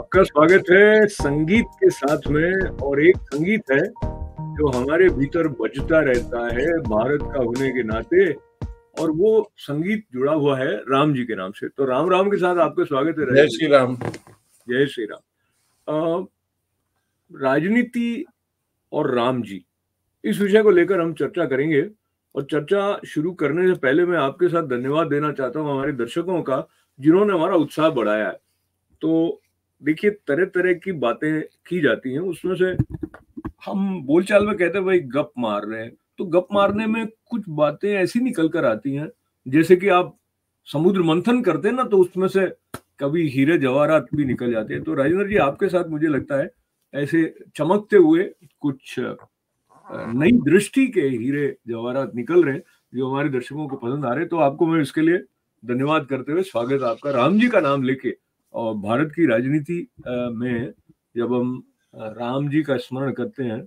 आपका स्वागत है संगीत के साथ में और एक संगीत है जो हमारे भीतर बजता रहता है भारत का होने के नाते और वो संगीत जुड़ा हुआ है राम जी के नाम से तो राम राम के साथ आपका स्वागत है जय श्री राम जय श्री राम राजनीति और राम जी इस विषय को लेकर हम चर्चा करेंगे और चर्चा शुरू करने से पहले मैं आपके साथ धन्यवाद देना चाहता हूँ हमारे दर्शकों का जिन्होंने हमारा उत्साह बढ़ाया है तो देखिए तरह तरह की बातें की जाती हैं उसमें से हम बोलचाल में कहते हैं भाई गप मार रहे हैं तो गप मारने में कुछ बातें ऐसी निकल कर आती हैं जैसे कि आप समुद्र मंथन करते हैं ना तो उसमें से कभी हीरे जवाहरात भी निकल जाते हैं तो राजेंद्र जी आपके साथ मुझे लगता है ऐसे चमकते हुए कुछ नई दृष्टि के हीरे जवाहरात निकल रहे हैं जो हमारे दर्शकों को पसंद आ रहे हैं तो आपको मैं इसके लिए धन्यवाद करते हुए स्वागत आपका राम जी का नाम लेके और भारत की राजनीति में जब हम राम जी का स्मरण करते हैं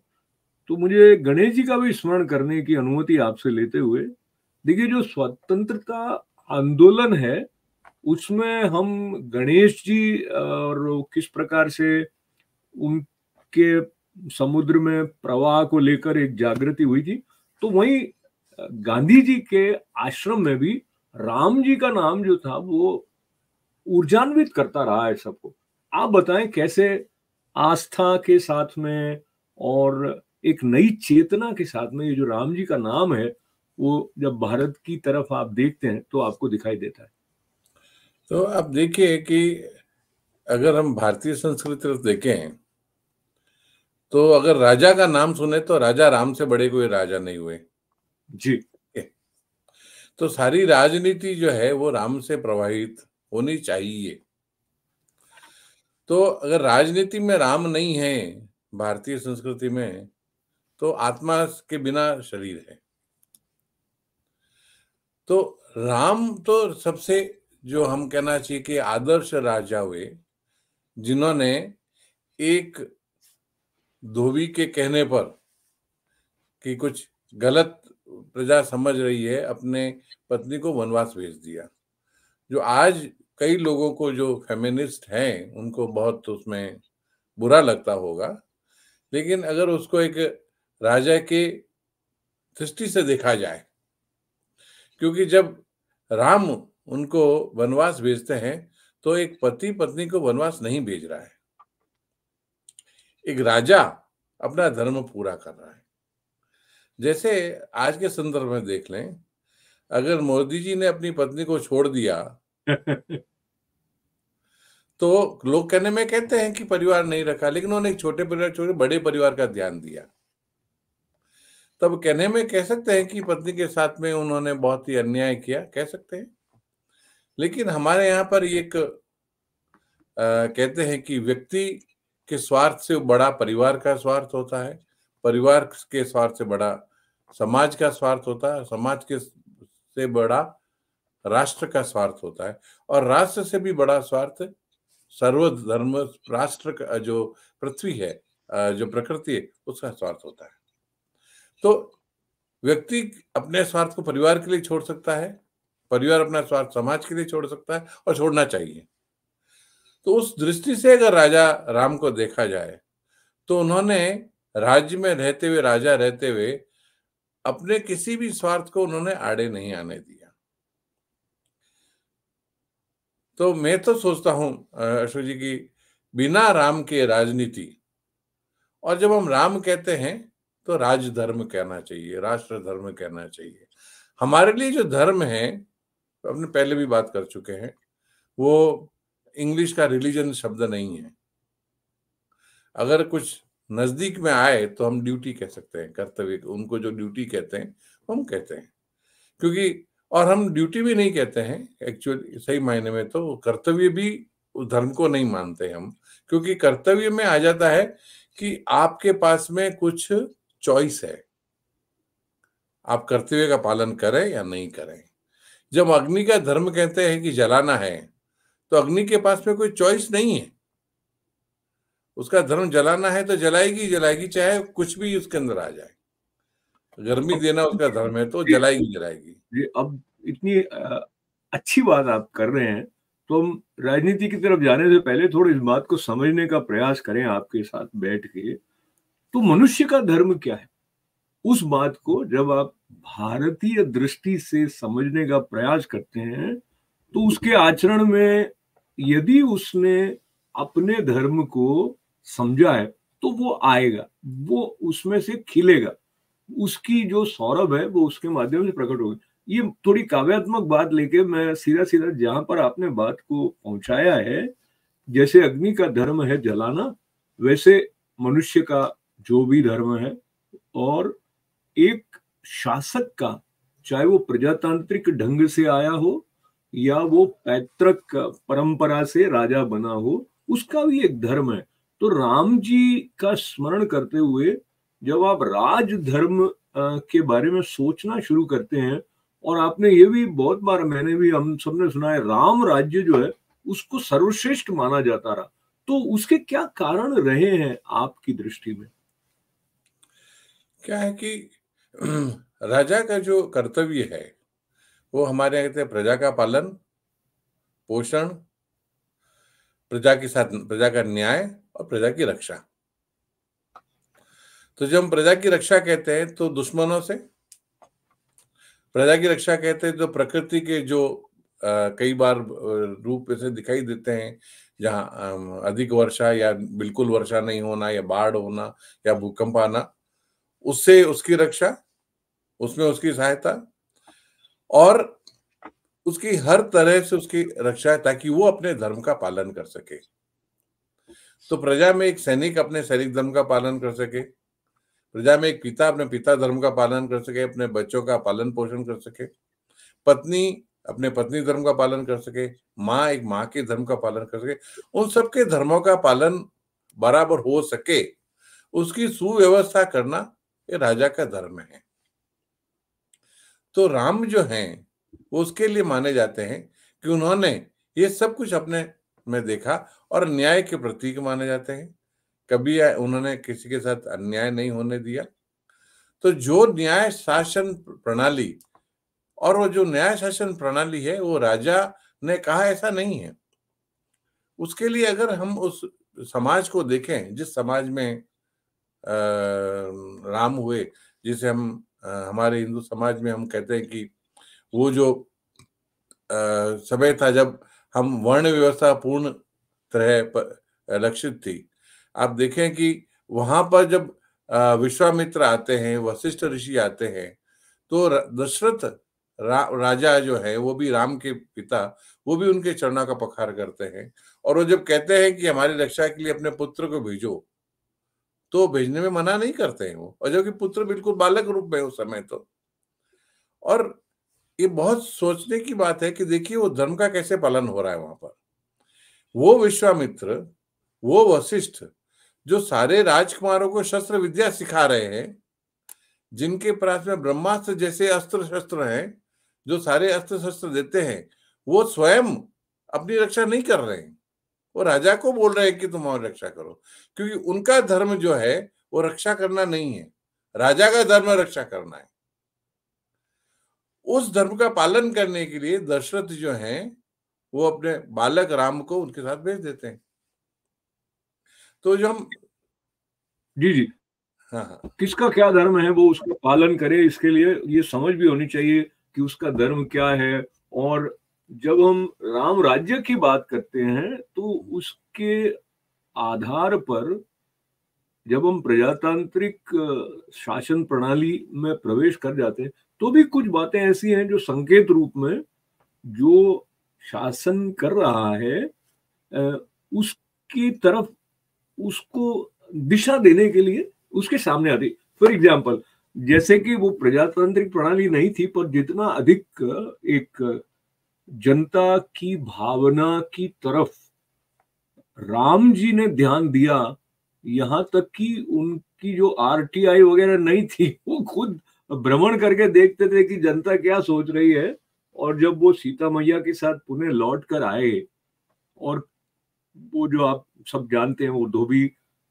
तो मुझे गणेश जी का भी स्मरण करने की अनुमति आपसे लेते हुए देखिए जो स्वतंत्रता आंदोलन है उसमें हम गणेश जी और किस प्रकार से उनके समुद्र में प्रवाह को लेकर एक जागृति हुई थी तो वहीं गांधी जी के आश्रम में भी राम जी का नाम जो था वो ऊर्जान्वित करता रहा है सबको आप बताएं कैसे आस्था के साथ में और एक नई चेतना के साथ में ये जो राम जी का नाम है वो जब भारत की तरफ आप देखते हैं तो आपको दिखाई देता है तो आप देखिए कि अगर हम भारतीय संस्कृति तरफ देखें तो अगर राजा का नाम सुने तो राजा राम से बड़े कोई राजा नहीं हुए जी तो सारी राजनीति जो है वो राम से प्रवाहित होनी चाहिए तो अगर राजनीति में राम नहीं है भारतीय संस्कृति में तो आत्मा के बिना शरीर है तो राम तो सबसे जो हम कहना चाहिए कि आदर्श राजा हुए जिन्होंने एक धोबी के कहने पर कि कुछ गलत प्रजा समझ रही है अपने पत्नी को वनवास भेज दिया जो आज कई लोगों को जो फेमिनिस्ट हैं उनको बहुत उसमें बुरा लगता होगा लेकिन अगर उसको एक राजा के दृष्टि से देखा जाए क्योंकि जब राम उनको वनवास भेजते हैं तो एक पति पत्नी को वनवास नहीं भेज रहा है एक राजा अपना धर्म पूरा कर रहा है जैसे आज के संदर्भ में देख लें अगर मोदी जी ने अपनी पत्नी को छोड़ दिया तो लोग कहने में कहते हैं कि परिवार नहीं रखा लेकिन उन्होंने एक छोटे परिवार छोटे बड़े परिवार का ध्यान दिया तब कहने में कह सकते हैं कि पत्नी के साथ में उन्होंने बहुत ही अन्याय किया कह सकते हैं लेकिन हमारे यहाँ पर एक आ, कहते हैं कि व्यक्ति के स्वार्थ से बड़ा परिवार का स्वार्थ होता है परिवार के स्वार्थ से बड़ा समाज का स्वार्थ होता है समाज के से बड़ा राष्ट्र का स्वार्थ होता है और राष्ट्र से भी बड़ा स्वार्थ सर्वधर्म राष्ट्र का जो पृथ्वी है जो प्रकृति है उसका स्वार्थ होता है तो व्यक्ति अपने स्वार्थ को परिवार के लिए छोड़ सकता है परिवार अपना स्वार्थ समाज के लिए छोड़ सकता है और छोड़ना चाहिए तो उस दृष्टि से अगर राजा राम को देखा जाए तो उन्होंने राज्य में रहते हुए राजा रहते हुए अपने किसी भी स्वार्थ को उन्होंने आड़े नहीं आने दिया तो मैं तो सोचता हूं अशोक जी की बिना राम के राजनीति और जब हम राम कहते हैं तो राजधर्म कहना चाहिए राष्ट्र धर्म कहना चाहिए हमारे लिए जो धर्म है तो अपने पहले भी बात कर चुके हैं वो इंग्लिश का रिलीजन शब्द नहीं है अगर कुछ नजदीक में आए तो हम ड्यूटी कह सकते हैं कर्तव्य उनको जो ड्यूटी कहते हैं हम कहते हैं क्योंकि और हम ड्यूटी भी नहीं कहते हैं एक्चुअली सही मायने में तो कर्तव्य भी उस धर्म को नहीं मानते हम क्योंकि कर्तव्य में आ जाता है कि आपके पास में कुछ चॉइस है आप कर्तव्य का पालन करें या नहीं करें जब अग्नि का धर्म कहते हैं कि जलाना है तो अग्नि के पास में कोई चॉइस नहीं है उसका धर्म जलाना है तो जलाएगी जलाएगी चाहे कुछ भी उसके अंदर आ जाए गर्मी देना उसका धर्म है तो जलाएगी जलाएगी अब इतनी अच्छी बात आप कर रहे हैं तो हम राजनीति की तरफ जाने से पहले थोड़ी इस बात को समझने का प्रयास करें आपके साथ बैठ के तो मनुष्य का धर्म क्या है उस बात को जब आप भारतीय दृष्टि से समझने का प्रयास करते हैं तो उसके आचरण में यदि उसने अपने धर्म को समझा है तो वो आएगा वो उसमें से खिलेगा उसकी जो सौरभ है वो उसके माध्यम से प्रकट होगी ये थोड़ी काव्यात्मक बात लेके मैं सीधा सीधा जहां पर आपने बात को पहुंचाया है जैसे अग्नि का धर्म है जलाना वैसे मनुष्य का जो भी धर्म है और एक शासक का चाहे वो प्रजातांत्रिक ढंग से आया हो या वो पैतृक परंपरा से राजा बना हो उसका भी एक धर्म है तो राम जी का स्मरण करते हुए जब आप राज धर्म के बारे में सोचना शुरू करते हैं और आपने ये भी बहुत बार मैंने भी हम सबने सुना है राम राज्य जो है उसको सर्वश्रेष्ठ माना जाता रहा तो उसके क्या कारण रहे हैं आपकी दृष्टि में क्या है कि राजा का जो कर्तव्य है वो हमारे यहाँ कहते हैं प्रजा का पालन पोषण प्रजा के साथ प्रजा का न्याय और प्रजा की रक्षा तो जब हम प्रजा की रक्षा कहते हैं तो दुश्मनों से प्रजा की रक्षा कहते हैं जो प्रकृति के जो आ, कई बार रूप ऐसे दिखाई देते हैं जहाँ अधिक वर्षा या बिल्कुल वर्षा नहीं होना या बाढ़ होना या भूकंप आना उससे उसकी रक्षा उसमें उसकी सहायता और उसकी हर तरह से उसकी रक्षा है ताकि वो अपने धर्म का पालन कर सके तो प्रजा में एक सैनिक अपने सैनिक धर्म का पालन कर सके प्रजा में एक पिता अपने पिता धर्म का पालन कर सके अपने बच्चों का पालन पोषण कर सके पत्नी अपने पत्नी धर्म का पालन कर सके माँ एक माँ के धर्म का पालन कर सके उन सबके धर्मों का पालन बराबर हो सके उसकी सुव्यवस्था करना ये राजा का धर्म है तो राम जो हैं उसके लिए माने जाते हैं कि उन्होंने ये सब कुछ अपने में देखा और न्याय के प्रतीक माने जाते हैं कभी उन्होंने किसी के साथ अन्याय नहीं होने दिया तो जो न्याय शासन प्रणाली और वो जो न्याय शासन प्रणाली है वो राजा ने कहा ऐसा नहीं है उसके लिए अगर हम उस समाज को देखें जिस समाज में आ, राम हुए जिसे हम आ, हमारे हिंदू समाज में हम कहते हैं कि वो जो आ, समय था जब हम वर्ण व्यवस्था पूर्ण तरह लक्षित थी आप देखें कि वहां पर जब विश्वामित्र आते हैं वशिष्ठ ऋषि आते हैं तो दशरथ रा, राजा जो है वो भी राम के पिता वो भी उनके चरणा का पखार करते हैं और वो जब कहते हैं कि हमारी रक्षा के लिए अपने पुत्र को भेजो तो भेजने में मना नहीं करते हैं वो और जबकि पुत्र बिल्कुल बालक रूप में उस समय तो और ये बहुत सोचने की बात है कि देखिए वो धर्म का कैसे पालन हो रहा है वहां पर वो विश्वामित्र वो वशिष्ठ जो सारे राजकुमारों को शस्त्र विद्या सिखा रहे हैं जिनके पास में ब्रह्मास्त्र जैसे अस्त्र शस्त्र हैं जो सारे अस्त्र शस्त्र देते हैं वो स्वयं अपनी रक्षा नहीं कर रहे हैं वो राजा को बोल रहे हैं कि तुम और रक्षा करो क्योंकि उनका धर्म जो है वो रक्षा करना नहीं है राजा का धर्म रक्षा करना है उस धर्म का पालन करने के लिए दशरथ जो हैं वो अपने बालक राम को उनके साथ भेज देते हैं तो जो हम जी जी हाँ, हाँ किसका क्या धर्म है वो उसका पालन करे इसके लिए ये समझ भी होनी चाहिए कि उसका धर्म क्या है और जब हम राम राज्य की बात करते हैं तो उसके आधार पर जब हम प्रजातांत्रिक शासन प्रणाली में प्रवेश कर जाते हैं तो भी कुछ बातें ऐसी हैं जो संकेत रूप में जो शासन कर रहा है उसकी तरफ उसको दिशा देने के लिए उसके सामने आती फॉर एग्जाम्पल जैसे कि वो प्रजातांत्रिक प्रणाली नहीं थी पर जितना अधिक एक जनता की भावना की तरफ राम जी ने ध्यान दिया यहां तक कि उनकी जो आरटीआई वगैरह नहीं थी वो खुद भ्रमण करके देखते थे कि जनता क्या सोच रही है और जब वो सीता मैया के साथ पुणे लौट कर आए और वो जो आप सब जानते हैं वो धोबी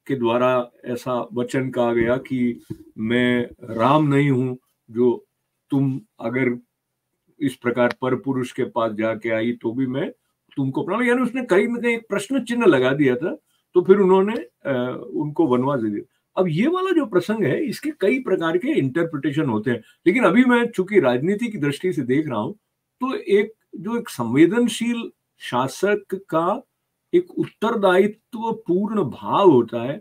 के द्वारा ऐसा वचन कहा गया कि मैं राम नहीं हूं जो तुम अगर इस प्रकार पर पुरुष के पास जाके आई तो भी मैं तुमको अपना यानी उसने कहीं ना कहीं एक प्रश्न चिन्ह लगा दिया था तो फिर उन्होंने उनको वनवास दे दिया अब ये वाला जो प्रसंग है इसके कई प्रकार के इंटरप्रिटेशन होते हैं लेकिन अभी मैं चूंकि राजनीति की दृष्टि से देख रहा हूं तो एक जो एक संवेदनशील शासक का एक उत्तरदायित्व पूर्ण भाव होता है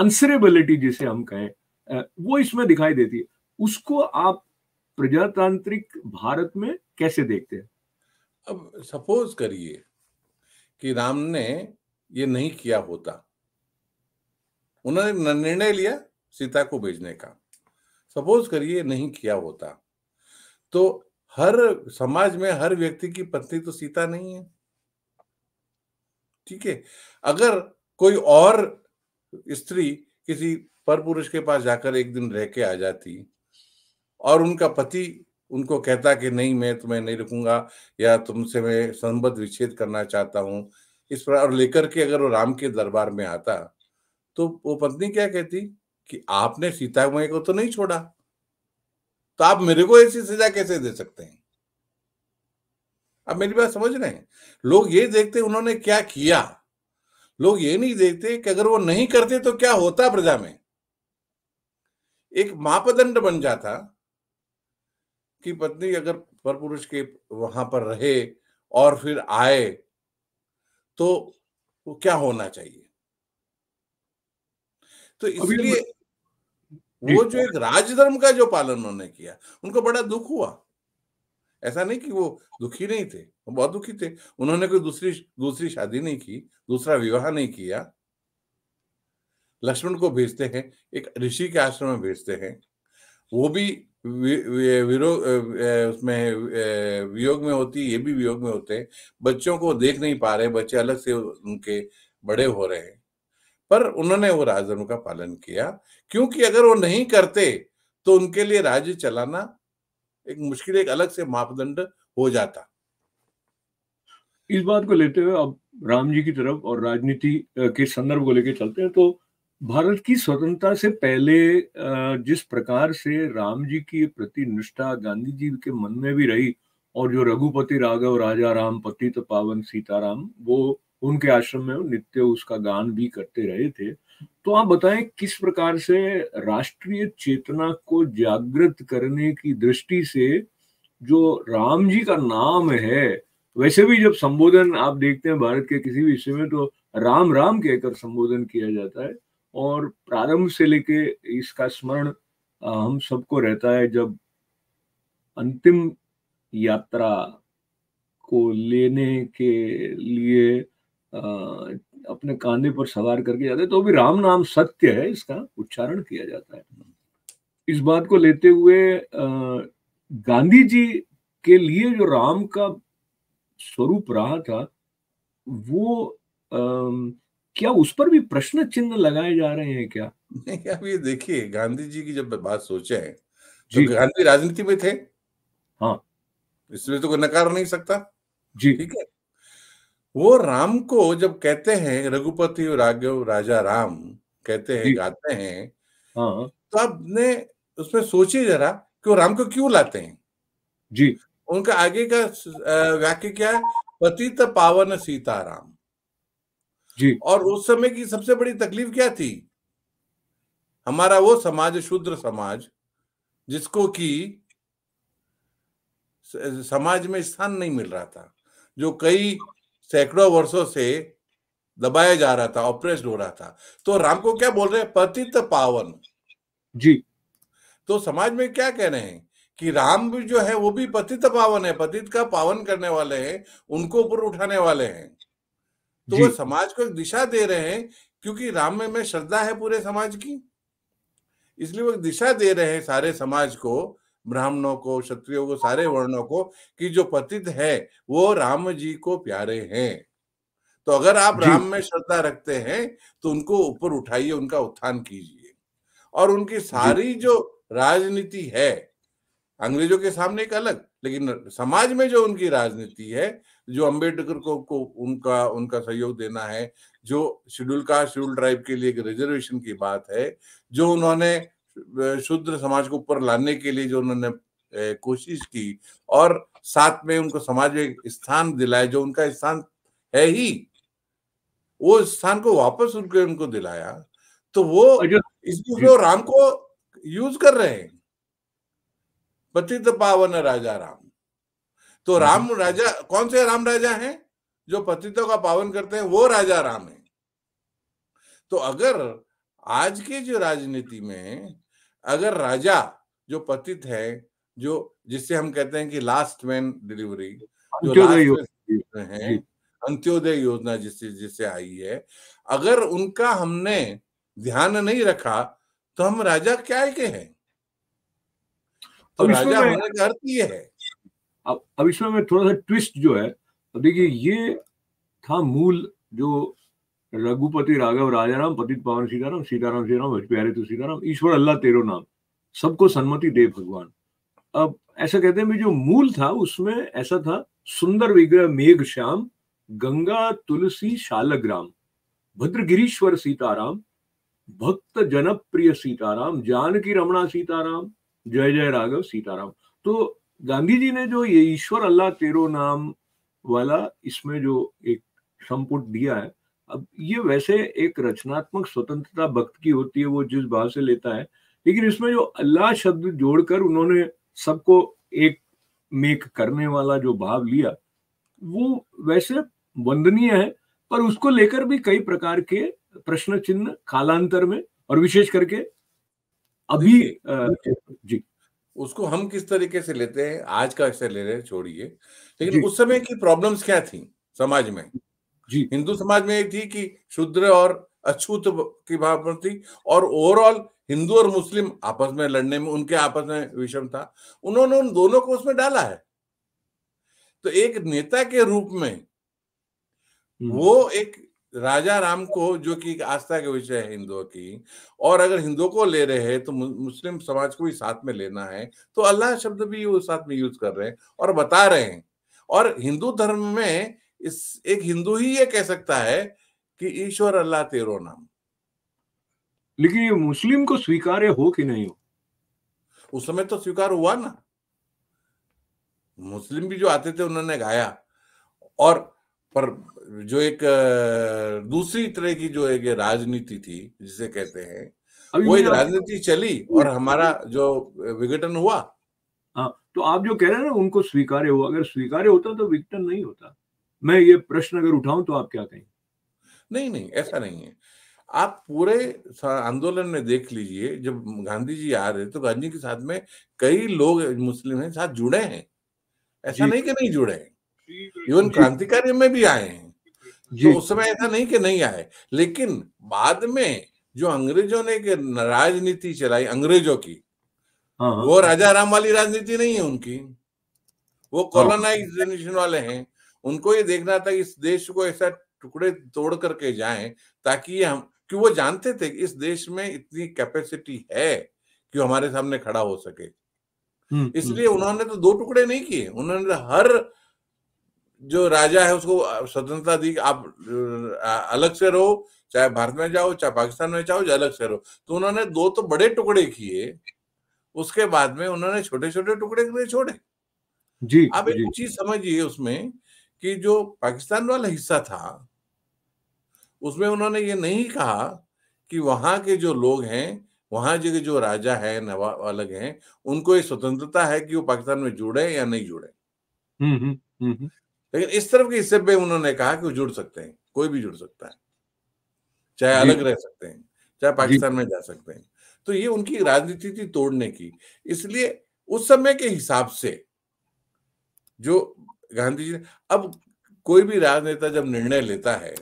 आंसरेबिलिटी जिसे हम कहें वो इसमें दिखाई देती है उसको आप प्रजातांत्रिक भारत में कैसे देखते हैं अब सपोज करिए कि राम ने ये नहीं किया होता उन्होंने निर्णय लिया सीता को भेजने का सपोज करिए नहीं किया होता तो हर समाज में हर व्यक्ति की पत्नी तो सीता नहीं है ठीक है अगर कोई और स्त्री किसी पर पुरुष के पास जाकर एक दिन रह के आ जाती और उनका पति उनको कहता कि नहीं मैं तुम्हें नहीं रुकूंगा या तुमसे मैं संबद्ध विच्छेद करना चाहता हूं इस प्रकार और लेकर के अगर वो राम के दरबार में आता तो वो पत्नी क्या कहती कि आपने सीता मैया को तो नहीं छोड़ा तो आप मेरे को ऐसी सजा कैसे दे सकते हैं अब मेरी बात समझ रहे हैं लोग ये देखते उन्होंने क्या किया लोग ये नहीं देखते कि अगर वो नहीं करते तो क्या होता प्रजा में एक मापदंड बन जाता कि पत्नी अगर पर पुरुष के वहां पर रहे और फिर आए तो वो क्या होना चाहिए तो इसलिए वो जो एक राजधर्म का जो पालन उन्होंने किया उनको बड़ा दुख हुआ ऐसा नहीं कि वो दुखी नहीं थे वो बहुत दुखी थे उन्होंने कोई दूसरी दूसरी शादी नहीं की दूसरा विवाह नहीं किया लक्ष्मण को भेजते हैं एक ऋषि के आश्रम में भेजते हैं वो भी विरोध उसमें वियोग में होती ये भी वियोग में होते हैं बच्चों को देख नहीं पा रहे बच्चे अलग से उनके बड़े हो रहे हैं पर उन्होंने वो राजधर्म का पालन किया क्योंकि अगर वो नहीं करते तो उनके लिए राज्य चलाना एक मुश्किल एक अलग से मापदंड हो जाता इस बात को लेते हुए अब राम जी की तरफ और राजनीति के संदर्भ को लेकर चलते हैं तो भारत की स्वतंत्रता से पहले जिस प्रकार से राम जी की प्रति निष्ठा गांधी जी के मन में भी रही और जो रघुपति राघव राजा राम पति तो पावन सीताराम वो उनके आश्रम में नित्य उसका गान भी करते रहे थे तो आप बताएं किस प्रकार से राष्ट्रीय चेतना को जागृत करने की दृष्टि से जो राम जी का नाम है वैसे भी जब संबोधन आप देखते हैं भारत के किसी भी हिस्से में तो राम राम कहकर संबोधन किया जाता है और प्रारंभ से लेके इसका स्मरण हम सबको रहता है जब अंतिम यात्रा को लेने के लिए अपने कांधे पर सवार करके जाते तो भी राम नाम सत्य है इसका उच्चारण किया जाता है इस बात को लेते हुए गांधी जी के लिए जो राम का स्वरूप रहा था वो आ, क्या उस पर भी प्रश्न चिन्ह लगाए जा रहे हैं क्या नहीं अब ये देखिए गांधी जी की जब बात सोचे तो गांधी राजनीति में थे हाँ इसमें तो कोई नकार नहीं सकता जी ठीक है वो राम को जब कहते हैं रघुपति राघव राजा राम कहते हैं गाते हैं हाँ। तो आपने उसमें सोचिए जरा कि वो राम को क्यों लाते हैं जी उनका आगे का वाक्य क्या है पतित पावन सीताराम जी और उस समय की सबसे बड़ी तकलीफ क्या थी हमारा वो समाज शूद्र समाज जिसको कि समाज में स्थान नहीं मिल रहा था जो कई सैकड़ों वर्षों से दबाया जा रहा था ऑपरेस्ड हो रहा था तो राम को क्या बोल रहे हैं पतित पावन जी तो समाज में क्या कह रहे हैं कि राम जो है वो भी पतित पावन है पतित का पावन करने वाले हैं उनको ऊपर उठाने वाले हैं तो वो समाज को एक दिशा दे रहे हैं क्योंकि राम में में श्रद्धा है पूरे समाज की इसलिए वो दिशा दे रहे हैं सारे समाज को ब्राह्मणों को क्षत्रियो को सारे वर्णों को कि जो पतित है वो राम जी को प्यारे हैं तो अगर आप राम में श्रद्धा रखते हैं तो उनको ऊपर उठाइए उनका उत्थान कीजिए और उनकी सारी जो राजनीति है अंग्रेजों के सामने एक अलग लेकिन समाज में जो उनकी राजनीति है जो अंबेडकर को, को उनका उनका सहयोग देना है जो शेड्यूल कास्ट शेड्यूल ट्राइब के लिए एक रिजर्वेशन की बात है जो उन्होंने शुद्र समाज को ऊपर लाने के लिए जो उन्होंने कोशिश की और साथ में उनको समाज में स्थान दिलाया जो उनका स्थान है ही वो स्थान को वापस उनके उनको दिलाया तो वो इसको राम को यूज कर रहे हैं पतित पावन राजा राम तो हम्म, राम हम्म। राजा कौन से राम राजा हैं जो पतितों का पावन करते हैं वो राजा राम है तो अगर आज की जो राजनीति में अगर राजा जो पतित है जो जिससे हम कहते हैं कि लास्ट मैन डिलीवरी जो है अंत्योदय योजना जिससे जिससे आई है अगर उनका हमने ध्यान नहीं रखा तो हम राजा क्या के हैं तो राजा होने का अर्थ ये है अब अब इसमें थोड़ा सा ट्विस्ट जो है देखिए ये था मूल जो रघुपति राघव राजाराम पतित पावन सीताराम सीताराम सीताराम प्यारे तो सीताराम ईश्वर अल्लाह तेरो नाम सबको सन्मति दे भगवान अब ऐसा कहते हैं जो मूल था उसमें ऐसा था सुंदर विग्रह मेघ श्याम गंगा तुलसी शालग्राम भद्रगिरीश्वर सीताराम भक्त जनप्रिय सीताराम जानकी रमणा सीताराम जय जय राघव सीताराम तो गांधी जी ने जो ये ईश्वर अल्लाह तेरो नाम वाला इसमें जो एक संपुट दिया है अब ये वैसे एक रचनात्मक स्वतंत्रता भक्त की होती है वो जिस भाव से लेता है लेकिन इसमें जो अल्लाह शब्द जोड़कर उन्होंने सबको एक मेक करने वाला जो भाव लिया वो वैसे वंदनीय है पर उसको लेकर भी कई प्रकार के प्रश्न चिन्ह कालांतर में और विशेष करके अभी जी उसको हम किस तरीके से लेते हैं आज का ऐसे ले रहे छोड़िए लेकिन उस समय की प्रॉब्लम्स क्या थी समाज में जी हिंदू समाज में ये थी कि शुद्र और अछूत की भावना थी और ओवरऑल हिंदू और मुस्लिम आपस में लड़ने में उनके आपस में विषम था उन्होंने उन दोनों को उसमें डाला है तो एक नेता के रूप में हम्म। वो एक राजा राम को जो कि आस्था का विषय है हिंदुओं की और अगर हिंदुओं को ले रहे हैं तो मुस्लिम समाज को भी साथ में लेना है तो अल्लाह शब्द भी वो साथ में यूज कर रहे हैं और बता रहे हैं और हिंदू धर्म में इस एक हिंदू ही ये कह सकता है कि ईश्वर अल्लाह तेरो नाम लेकिन ये मुस्लिम को स्वीकार्य हो कि नहीं हो उस समय तो स्वीकार हुआ ना मुस्लिम भी जो आते थे उन्होंने गाया और पर जो एक दूसरी तरह की जो एक राजनीति थी जिसे कहते हैं वो एक राजनीति चली और हमारा जो विघटन हुआ हाँ तो आप जो कह रहे हैं ना उनको स्वीकार्य हुआ अगर स्वीकार्य होता तो विघटन नहीं होता मैं ये प्रश्न अगर उठाऊं तो आप क्या कहें नहीं नहीं ऐसा नहीं है आप पूरे आंदोलन में देख लीजिए जब गांधी जी आ रहे तो गांधी के साथ में कई लोग मुस्लिम हैं साथ जुड़े हैं ऐसा नहीं कि नहीं जुड़े हैं इवन क्रांतिकारी में भी आए हैं तो उस समय ऐसा नहीं कि नहीं आए लेकिन बाद में जो अंग्रेजों ने राजनीति चलाई अंग्रेजों की हाँ। वो राजा राम वाली राजनीति नहीं है उनकी वो कॉलोनाइजेशन हाँ। वाले हैं उनको ये देखना था कि इस देश को ऐसा टुकड़े तोड़ करके जाए ताकि ये हम क्यों वो जानते थे कि इस देश में इतनी कैपेसिटी है कि हमारे सामने खड़ा हो सके हम्म, हम्म, इसलिए हम्म। उन्होंने तो दो टुकड़े नहीं किए उन्होंने तो हर जो राजा है उसको स्वतंत्रता दी आप अलग से रहो चाहे भारत में जाओ चाहे पाकिस्तान में जाओ चाहे अलग से रहो तो उन्होंने दो तो बड़े टुकड़े किए उसके बाद में उन्होंने छोटे छोटे टुकड़े छोड़े जी आप एक चीज समझिए उसमें कि जो पाकिस्तान वाला हिस्सा था उसमें उन्होंने ये नहीं कहा कि वहां के जो लोग हैं वहां के जो राजा है नवाब अलग हैं उनको ये स्वतंत्रता है कि वो पाकिस्तान में जुड़े या नहीं जुड़े हम्म, हम्म, हम्म, हम्म लेकिन इस तरफ के हिस्से पे उन्होंने कहा कि वो जुड़ सकते हैं कोई भी जुड़ सकता है चाहे अलग रह सकते हैं चाहे पाकिस्तान में जा सकते हैं तो ये उनकी राजनीति थी तोड़ने की इसलिए उस समय के हिसाब से जो गांधी जी अब कोई भी राजनेता जब निर्णय लेता है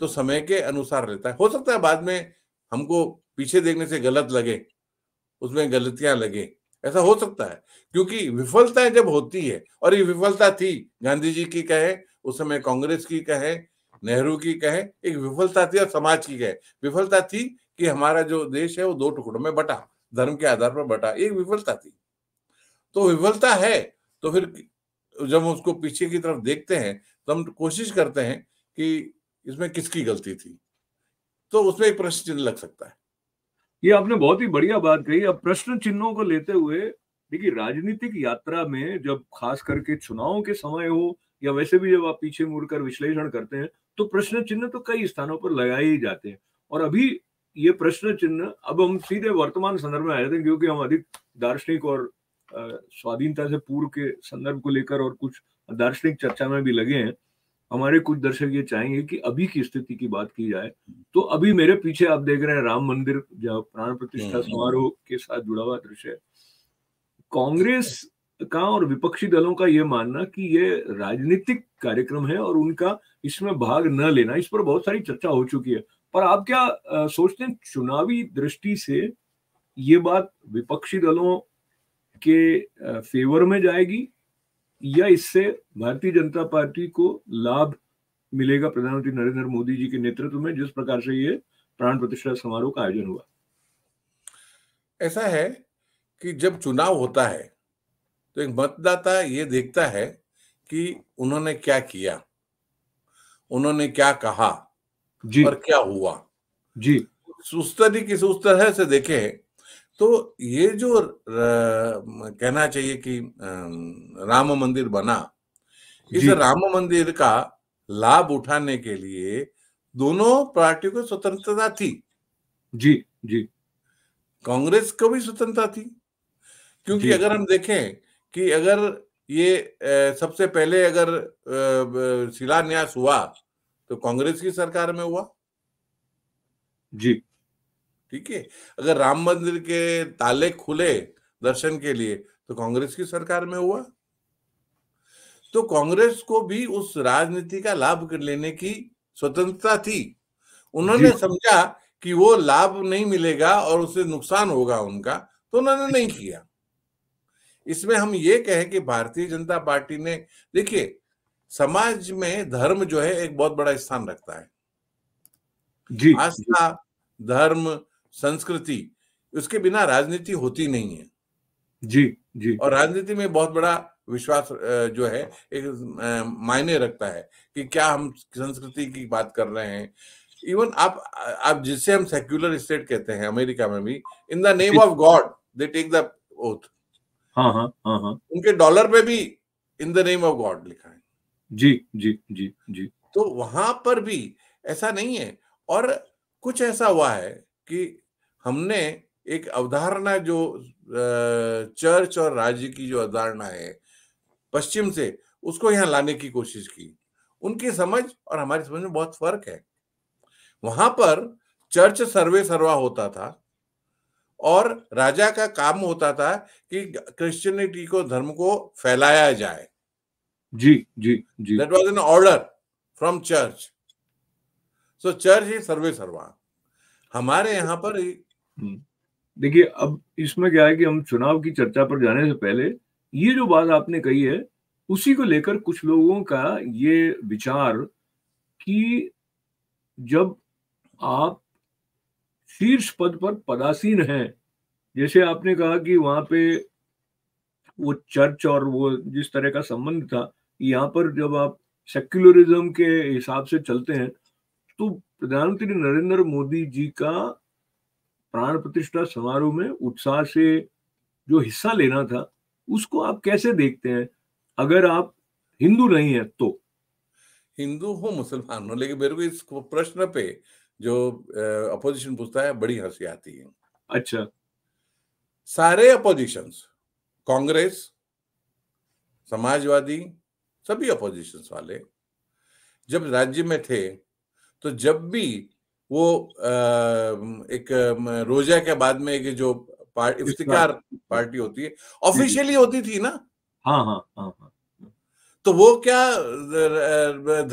तो समय के अनुसार लेता है हो सकता है बाद में हमको पीछे देखने से गलत लगे उसमें गलतियां लगे ऐसा हो सकता है क्योंकि विफलताएं जब होती है और ये विफलता थी गांधी जी की कहे उस समय कांग्रेस की कहे नेहरू की कहे एक विफलता थी और समाज की कहे विफलता थी कि हमारा जो देश है वो दो टुकड़ों में बटा धर्म के आधार पर बटा एक विफलता थी तो विफलता है तो फिर जब हम उसको पीछे की तरफ देखते हैं तो हम कोशिश करते हैं कि इसमें किसकी गलती थी तो उसमें एक प्रश्न चिन्ह लग सकता है ये आपने बहुत ही बढ़िया बात कही अब प्रश्न चिन्हों को लेते हुए देखिए राजनीतिक यात्रा में जब खास करके चुनाव के समय हो या वैसे भी जब आप पीछे मुड़कर विश्लेषण करते हैं तो प्रश्न चिन्ह तो कई स्थानों पर लगाए ही जाते हैं और अभी ये प्रश्न चिन्ह अब हम सीधे वर्तमान संदर्भ में आ जाते हैं क्योंकि हम अधिक दार्शनिक और स्वाधीनता से पूर्व के संदर्भ को लेकर और कुछ दार्शनिक चर्चा में भी लगे हैं हमारे कुछ दर्शक ये चाहेंगे कि अभी की स्थिति की बात की जाए तो अभी मेरे पीछे आप देख रहे हैं राम मंदिर जहाँ प्राण प्रतिष्ठा हम्म। समारोह के साथ जुड़ा हुआ दृश्य है कांग्रेस अच्छा। का और विपक्षी दलों का ये मानना कि ये राजनीतिक कार्यक्रम है और उनका इसमें भाग न लेना इस पर बहुत सारी चर्चा हो चुकी है पर आप क्या सोचते हैं चुनावी दृष्टि से ये बात विपक्षी दलों के फेवर में जाएगी या इससे भारतीय जनता पार्टी को लाभ मिलेगा प्रधानमंत्री नरेंद्र मोदी जी के नेतृत्व में जिस प्रकार से ये प्राण प्रतिष्ठा समारोह का आयोजन हुआ ऐसा है कि जब चुनाव होता है तो एक मतदाता ये देखता है कि उन्होंने क्या किया उन्होंने क्या कहा जी और क्या हुआ जी उस तरीके से उस तरह से देखें तो ये जो कहना चाहिए कि राम मंदिर बना इस राम मंदिर का लाभ उठाने के लिए दोनों पार्टियों को स्वतंत्रता थी जी जी कांग्रेस को भी स्वतंत्रता थी क्योंकि अगर हम देखें कि अगर ये सबसे पहले अगर शिलान्यास हुआ तो कांग्रेस की सरकार में हुआ जी ठीक है अगर राम मंदिर के ताले खुले दर्शन के लिए तो कांग्रेस की सरकार में हुआ तो कांग्रेस को भी उस राजनीति का लाभ लेने की स्वतंत्रता थी उन्होंने समझा कि वो लाभ नहीं मिलेगा और उसे नुकसान होगा उनका तो उन्होंने नहीं अच्छा। किया इसमें हम ये कहें कि भारतीय जनता पार्टी ने देखिए समाज में धर्म जो है एक बहुत बड़ा स्थान रखता है जी आस्था धर्म संस्कृति उसके बिना राजनीति होती नहीं है जी जी और राजनीति में बहुत बड़ा विश्वास जो है एक मायने रखता है कि क्या हम संस्कृति की बात कर रहे हैं इवन आप आप जिससे हम सेक्युलर स्टेट कहते हैं अमेरिका में भी in the name of God they take the oath उनके डॉलर पे भी in the name of God लिखा है जी जी जी जी तो वहां पर भी ऐसा नहीं है और कुछ ऐसा हुआ है कि हमने एक अवधारणा जो चर्च और राज्य की जो अवधारणा है पश्चिम से उसको यहाँ लाने की कोशिश की उनकी समझ और हमारी समझ में बहुत फर्क है वहां पर चर्च सर्वे सर्वा होता था और राजा का काम होता था कि क्रिश्चियनिटी को धर्म को फैलाया जाए जी जी जी that was an order from church so church ही सर्वे सर्वा हमारे यहाँ पर हम्म। देखिए अब इसमें क्या है कि हम चुनाव की चर्चा पर जाने से पहले ये जो बात आपने कही है उसी को लेकर कुछ लोगों का ये विचार कि जब आप शीर्ष पद पर पदासीन हैं जैसे आपने कहा कि वहां पे वो चर्च और वो जिस तरह का संबंध था यहाँ पर जब आप सेक्युलरिज्म के हिसाब से चलते हैं तो प्रधानमंत्री नरेंद्र मोदी जी का प्राण प्रतिष्ठा समारोह में उत्साह से जो हिस्सा लेना था उसको आप कैसे देखते हैं अगर आप हिंदू नहीं है तो हिंदू हो मुसलमान हो लेकिन मेरे को इस प्रश्न पे जो अपोजिशन पूछता है बड़ी हंसी आती है अच्छा सारे अपोजिशन कांग्रेस समाजवादी सभी अपोजिशन वाले जब राज्य में थे तो जब भी वो एक रोजा के बाद में एक जो इफ्तिकार पार्टी होती है ऑफिशियली होती थी ना हाँ हाँ हाँ हाँ तो वो क्या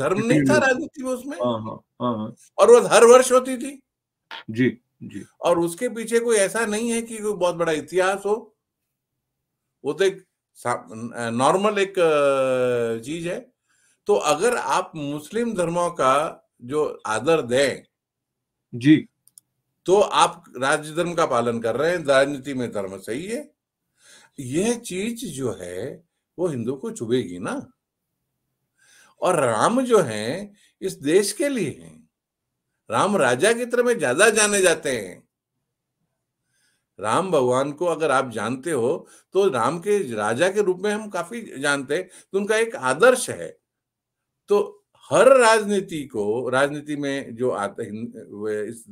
धर्म नहीं था राजनीति में उसमें हाँ, हाँ, हाँ, हाँ, और वो हर वर्ष होती थी जी जी और उसके पीछे कोई ऐसा नहीं है कि कोई बहुत बड़ा इतिहास हो वो तो एक नॉर्मल एक चीज है तो अगर आप मुस्लिम धर्मों का जो आदर दें जी तो आप राजधर्म का पालन कर रहे हैं राजनीति में धर्म सही है यह चीज जो है वो हिंदू को चुभेगी ना और राम जो है इस देश के लिए है राम राजा की तरह में ज्यादा जाने जाते हैं राम भगवान को अगर आप जानते हो तो राम के राजा के रूप में हम काफी जानते हैं तो उनका एक आदर्श है तो हर राजनीति को राजनीति में जो आते इस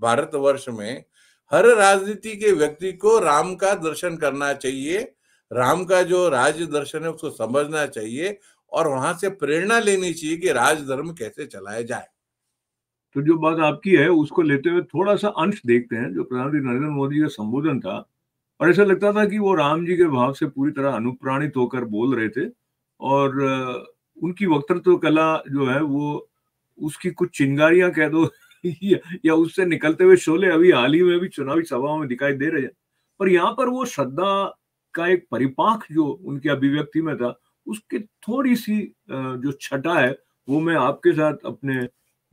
भारतवर्ष में हर राजनीति के व्यक्ति को राम का दर्शन करना चाहिए राम का जो राज दर्शन है उसको समझना चाहिए और वहां से प्रेरणा लेनी चाहिए कि राजधर्म कैसे चलाया जाए तो जो बात आपकी है उसको लेते हुए थोड़ा सा अंश देखते हैं जो प्रधानमंत्री नरेंद्र मोदी का संबोधन था और ऐसा लगता था कि वो राम जी के भाव से पूरी तरह अनुप्राणित होकर बोल रहे थे और उनकी वक्तृत्व कला जो है वो उसकी कुछ चिंगारियां कह दो या, उससे निकलते हुए शोले अभी हाल ही में भी चुनावी सभाओं में दिखाई दे रहे हैं पर यहाँ पर वो श्रद्धा का एक परिपाक जो उनकी अभिव्यक्ति में था उसकी थोड़ी सी जो छटा है वो मैं आपके साथ अपने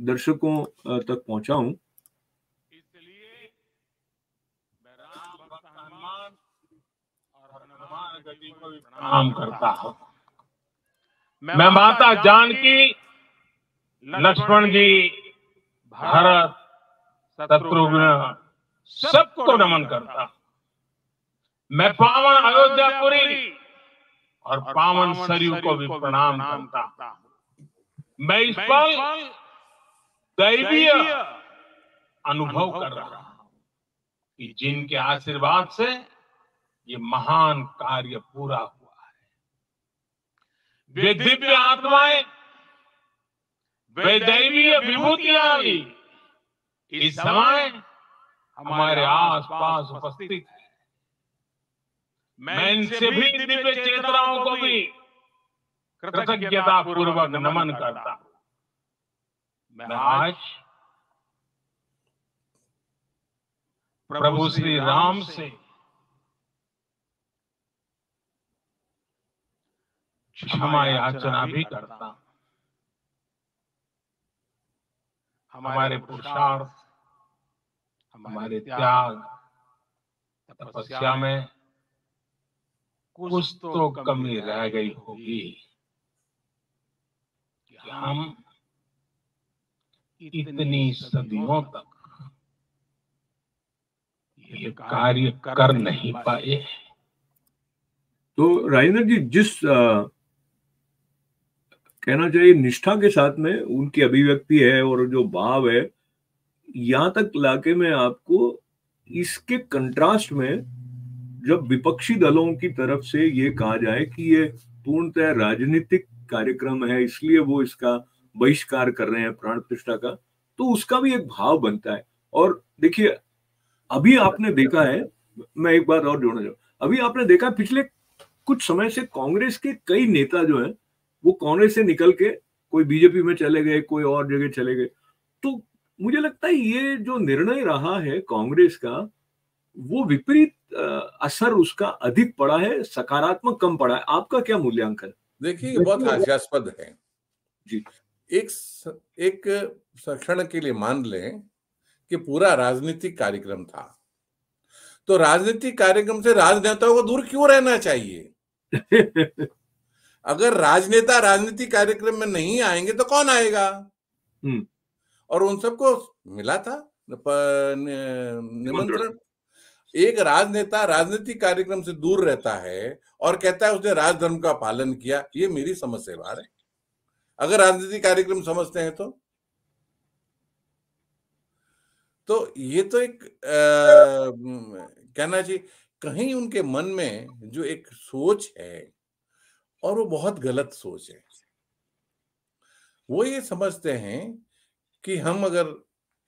दर्शकों तक पहुंचाऊं गति को प्रणाम करता हूँ मैं माता जानकी लक्ष्मण जी भारत शत्रुघ्न सबको नमन करता मैं पावन अयोध्यापुरी और पावन सरयू को भी प्रणाम करता मैं इस पल दैवीय अनुभव कर रहा हूं कि जिनके आशीर्वाद से ये महान कार्य पूरा हुआ वे दिव्य आत्माएं वे दैवीय विभूतियां भी इस समय हमारे आस पास उपस्थित है मैं इनसे भी दिव्य चेतनाओं को भी कृतज्ञता पूर्वक नमन करता हूं मैं आज प्रभु श्री राम से क्षमा अर्चना भी करता हमारे पुरुषार्थ हमारे त्याग तपस्या में कुछ तो, तो कमी रह गई होगी कि हम इतनी सदियों तक ये कार्य कर नहीं पाए तो राजेंद्र जी जिस आ, कहना चाहिए निष्ठा के साथ में उनकी अभिव्यक्ति है और जो भाव है यहां तक लाके में आपको इसके कंट्रास्ट में जब विपक्षी दलों की तरफ से ये कहा जाए कि ये पूर्णतः राजनीतिक कार्यक्रम है इसलिए वो इसका बहिष्कार कर रहे हैं प्राण प्रतिष्ठा का तो उसका भी एक भाव बनता है और देखिए अभी आपने देखा है मैं एक बात और जोड़ना चाहूँ अभी आपने देखा पिछले कुछ समय से कांग्रेस के कई नेता जो हैं वो कांग्रेस से निकल के कोई बीजेपी में चले गए कोई और जगह चले गए तो मुझे लगता है ये जो निर्णय रहा है कांग्रेस का वो विपरीत असर उसका अधिक पड़ा है सकारात्मक कम पड़ा है आपका क्या मूल्यांकन देखिए बहुत हास्यास्पद है जी एक एक क्षण के लिए मान लें कि पूरा राजनीतिक कार्यक्रम था तो राजनीतिक कार्यक्रम से राजनेताओं को दूर क्यों रहना चाहिए अगर राजनेता राजनीति कार्यक्रम में नहीं आएंगे तो कौन आएगा हम्म। और उन सबको मिला था निमंत्रण एक राजनेता राजनीतिक कार्यक्रम से दूर रहता है और कहता है उसने राजधर्म का पालन किया ये मेरी समझ से बाहर है अगर राजनीतिक कार्यक्रम समझते हैं तो तो ये तो एक आ, कहना चाहिए कहीं उनके मन में जो एक सोच है और वो बहुत गलत सोच है वो ये समझते हैं कि हम अगर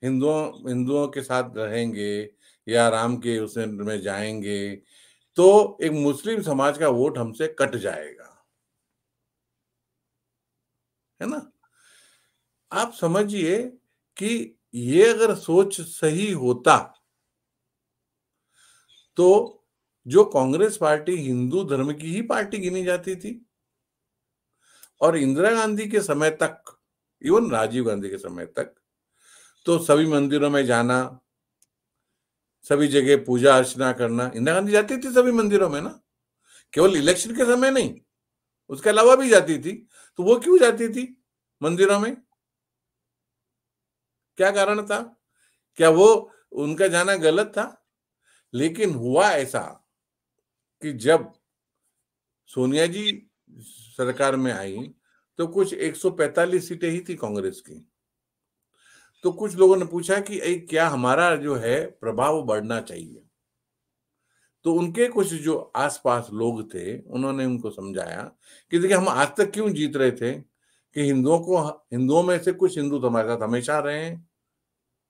हिंदुओं हिंदुओं के साथ रहेंगे या राम के उसमें में जाएंगे तो एक मुस्लिम समाज का वोट हमसे कट जाएगा है ना आप समझिए कि ये अगर सोच सही होता तो जो कांग्रेस पार्टी हिंदू धर्म की ही पार्टी गिनी जाती थी और इंदिरा गांधी के समय तक इवन राजीव गांधी के समय तक तो सभी मंदिरों में जाना सभी जगह पूजा अर्चना करना इंदिरा गांधी जाती थी सभी मंदिरों में ना केवल इलेक्शन के समय नहीं उसके अलावा भी जाती थी तो वो क्यों जाती थी मंदिरों में क्या कारण था क्या वो उनका जाना गलत था लेकिन हुआ ऐसा कि जब सोनिया जी सरकार में आई तो कुछ 145 सीटें ही थी कांग्रेस की तो कुछ लोगों ने पूछा कि क्या हमारा जो है प्रभाव बढ़ना चाहिए तो उनके कुछ जो आसपास लोग थे उन्होंने उनको समझाया कि देखिए हम आज तक क्यों जीत रहे थे कि हिंदुओं को हिंदुओं में से कुछ हिंदू तो हमारे साथ हमेशा रहे हैं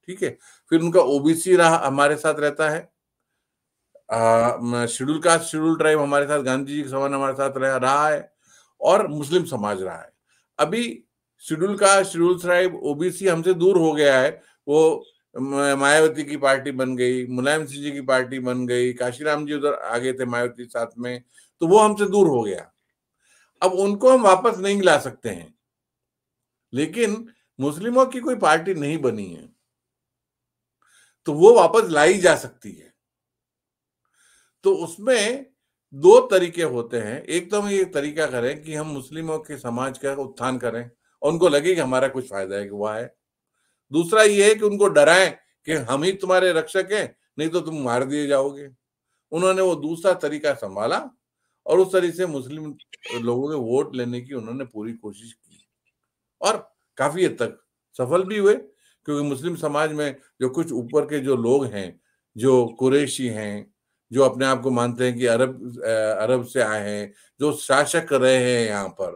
ठीक है फिर उनका ओबीसी रहा हमारे साथ रहता है शेड्यूल कास्ट शेड्यूल ट्राइब हमारे साथ गांधी जी के समान हमारे साथ रह रहा है और मुस्लिम समाज रहा है अभी schedule caste schedule tribe OBC हमसे दूर हो गया है वो मायावती की पार्टी बन गई मुलायम सिंह जी की पार्टी बन गई काशीराम जी उधर आ गए थे मायावती साथ में तो वो हमसे दूर हो गया अब उनको हम वापस नहीं ला सकते हैं लेकिन मुस्लिमों की कोई पार्टी नहीं बनी है तो वो वापस लाई जा सकती है तो उसमें दो तरीके होते हैं एक तो हम ये तरीका करें कि हम मुस्लिमों के समाज का उत्थान करें और उनको लगे कि हमारा कुछ फायदा है हुआ है दूसरा ये है कि उनको डराएं कि हम ही तुम्हारे रक्षक हैं नहीं तो तुम मार दिए जाओगे उन्होंने वो दूसरा तरीका संभाला और उस तरीके से मुस्लिम लोगों के वोट लेने की उन्होंने पूरी कोशिश की और काफी हद तक सफल भी हुए क्योंकि मुस्लिम समाज में जो कुछ ऊपर के जो लोग हैं जो कुरेशी हैं जो अपने आप को मानते हैं कि अरब अरब से आए हैं जो शासक रहे हैं यहाँ पर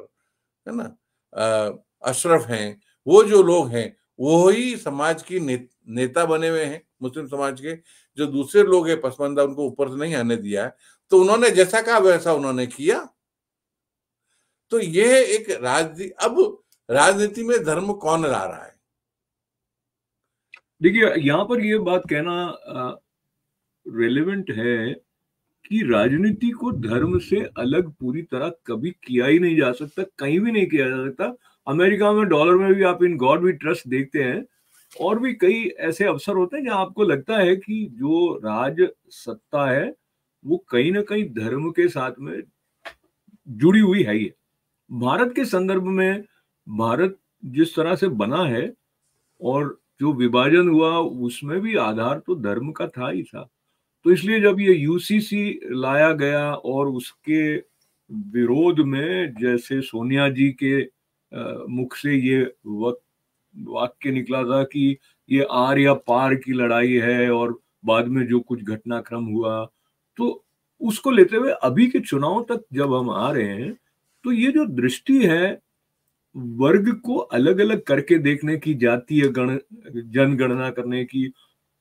है ना अशरफ हैं वो जो लोग हैं वो ही समाज की ने, नेता बने हुए हैं मुस्लिम समाज के जो दूसरे लोग हैं पसमानदा उनको ऊपर से नहीं आने दिया है तो उन्होंने जैसा कहा वैसा उन्होंने किया तो यह एक राजनीति अब राजनीति में धर्म कौन ला रहा है देखिए यहाँ पर ये बात कहना रेलेवेंट है कि राजनीति को धर्म से अलग पूरी तरह कभी किया ही नहीं जा सकता कहीं भी नहीं किया जा सकता अमेरिका में डॉलर में भी आप इन गॉड वी ट्रस्ट देखते हैं और भी कई ऐसे अवसर होते हैं जहां आपको लगता है कि जो राज सत्ता है वो कहीं ना कहीं धर्म के साथ में जुड़ी हुई है ही भारत के संदर्भ में भारत जिस तरह से बना है और जो विभाजन हुआ उसमें भी आधार तो धर्म का था ही था तो इसलिए जब ये यूसीसी लाया गया और उसके विरोध में जैसे सोनिया जी के मुख से ये वक्त वाक्य निकला था कि ये आर या पार की लड़ाई है और बाद में जो कुछ घटनाक्रम हुआ तो उसको लेते हुए अभी के चुनाव तक जब हम आ रहे हैं तो ये जो दृष्टि है वर्ग को अलग अलग करके देखने की जातीय गण जनगणना करने की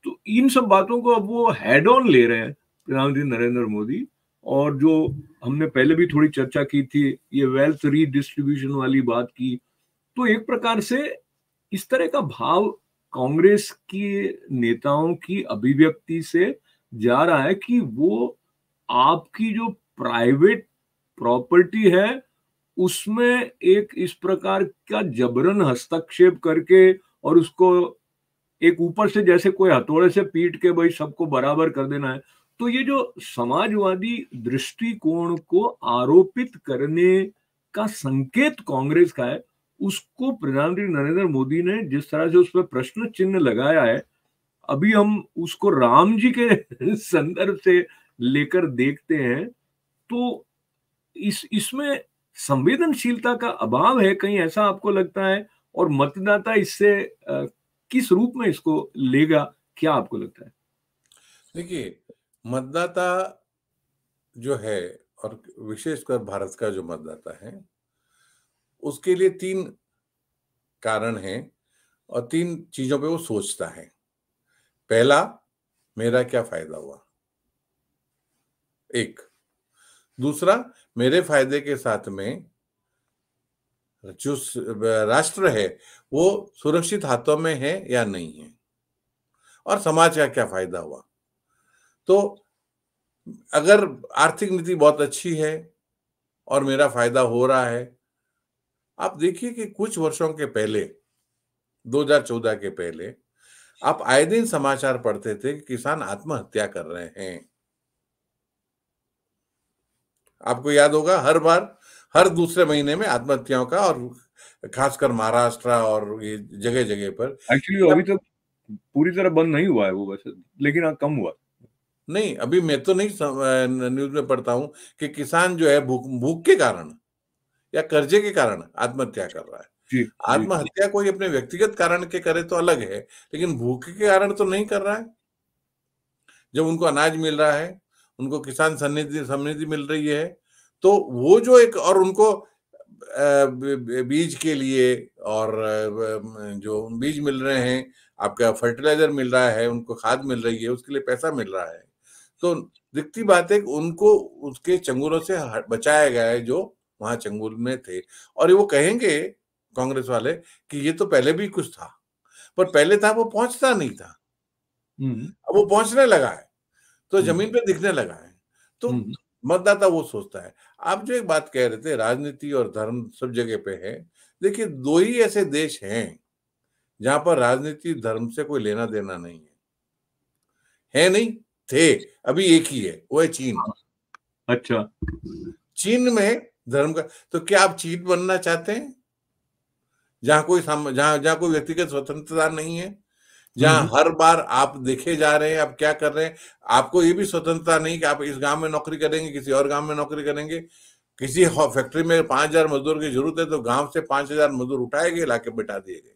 तो इन सब बातों को अब वो हेड ऑन ले रहे हैं प्रधानमंत्री नरेंद्र मोदी और जो हमने पहले भी थोड़ी चर्चा की थी ये वेल्थ रीडिस्ट्रीब्यूशन वाली बात की तो एक प्रकार से इस तरह का भाव कांग्रेस के नेताओं की अभिव्यक्ति से जा रहा है कि वो आपकी जो प्राइवेट प्रॉपर्टी है उसमें एक इस प्रकार का जबरन हस्तक्षेप करके और उसको एक ऊपर से जैसे कोई हथौड़े से पीट के भाई सबको बराबर कर देना है तो ये जो समाजवादी दृष्टिकोण को आरोपित करने का संकेत कांग्रेस का है उसको प्रधानमंत्री नरेंद्र मोदी ने जिस तरह से उस पर प्रश्न चिन्ह लगाया है अभी हम उसको राम जी के संदर्भ से लेकर देखते हैं तो इस इसमें संवेदनशीलता का अभाव है कहीं ऐसा आपको लगता है और मतदाता इससे किस रूप में इसको लेगा क्या आपको लगता है देखिए मतदाता जो है और विशेषकर भारत का जो मतदाता है उसके लिए तीन कारण है और तीन चीजों पे वो सोचता है पहला मेरा क्या फायदा हुआ एक दूसरा मेरे फायदे के साथ में जो राष्ट्र है वो सुरक्षित हाथों में है या नहीं है और समाज का क्या फायदा हुआ तो अगर आर्थिक नीति बहुत अच्छी है और मेरा फायदा हो रहा है आप देखिए कि कुछ वर्षों के पहले 2014 के पहले आप आए दिन समाचार पढ़ते थे कि किसान आत्महत्या कर रहे हैं आपको याद होगा हर बार हर दूसरे महीने में आत्महत्याओं का और खासकर महाराष्ट्र और ये जगह जगह पर एक्चुअली अभी तक तो पूरी तरह बंद नहीं हुआ है वो वैसे लेकिन हाँ, कम हुआ नहीं अभी मैं तो नहीं न्यूज में पढ़ता हूँ कि किसान जो है भूख भूख के कारण या कर्जे के कारण आत्महत्या कर रहा है आत्महत्या कोई अपने व्यक्तिगत कारण के करे तो अलग है लेकिन भूख के कारण तो नहीं कर रहा है जब उनको अनाज मिल रहा है उनको किसान सन्निधि समृद्धि मिल रही है तो वो जो एक और उनको बीज के लिए और जो बीज मिल रहे हैं आपका फर्टिलाइजर मिल रहा है उनको खाद मिल रही है उसके लिए पैसा मिल रहा है तो दिखती बात है कि उनको उसके चंगुलों से बचाया गया है जो वहां चंगुल में थे और वो कहेंगे कांग्रेस वाले कि ये तो पहले भी कुछ था पर पहले था वो पहुंचता नहीं था हम्म। अब वो पहुंचने लगा है तो हम्म। जमीन पे दिखने लगा है तो हम्म। मतदाता वो सोचता है आप जो एक बात कह रहे थे राजनीति और धर्म सब जगह पे है देखिए दो ही ऐसे देश हैं जहां पर राजनीति धर्म से कोई लेना देना नहीं है है नहीं थे अभी एक ही है वो है चीन हाँ। अच्छा चीन में धर्म का तो क्या आप चीन बनना चाहते हैं जहां कोई जहां जहां कोई व्यक्तिगत स्वतंत्रता नहीं है जहां हम्म। हर बार आप देखे जा रहे हैं आप क्या कर रहे हैं आपको ये भी स्वतंत्रता नहीं कि आप इस गांव में नौकरी करेंगे किसी और गांव में नौकरी करेंगे किसी फैक्ट्री में पांच हजार मजदूर की जरूरत है तो गांव से पांच हजार मजदूर उठाए गए लाके बैठा दिए गए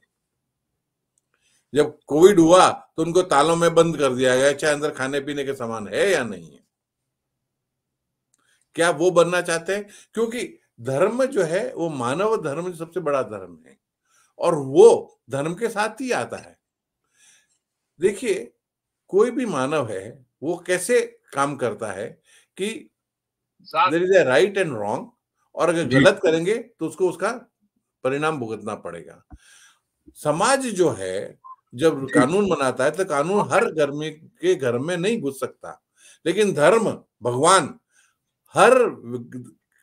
जब कोविड हुआ तो उनको तालों में बंद कर दिया गया चाहे अंदर खाने पीने के सामान है या नहीं है क्या वो बनना चाहते हैं क्योंकि धर्म जो है वो मानव धर्म सबसे बड़ा धर्म है और वो धर्म के साथ ही आता है देखिए कोई भी मानव है वो कैसे काम करता है कि there is right and wrong और अगर गलत करेंगे तो उसको उसका परिणाम भुगतना पड़ेगा समाज जो है जब कानून बनाता है तो कानून हाँ। हर घर में के घर में नहीं घुस सकता लेकिन धर्म भगवान हर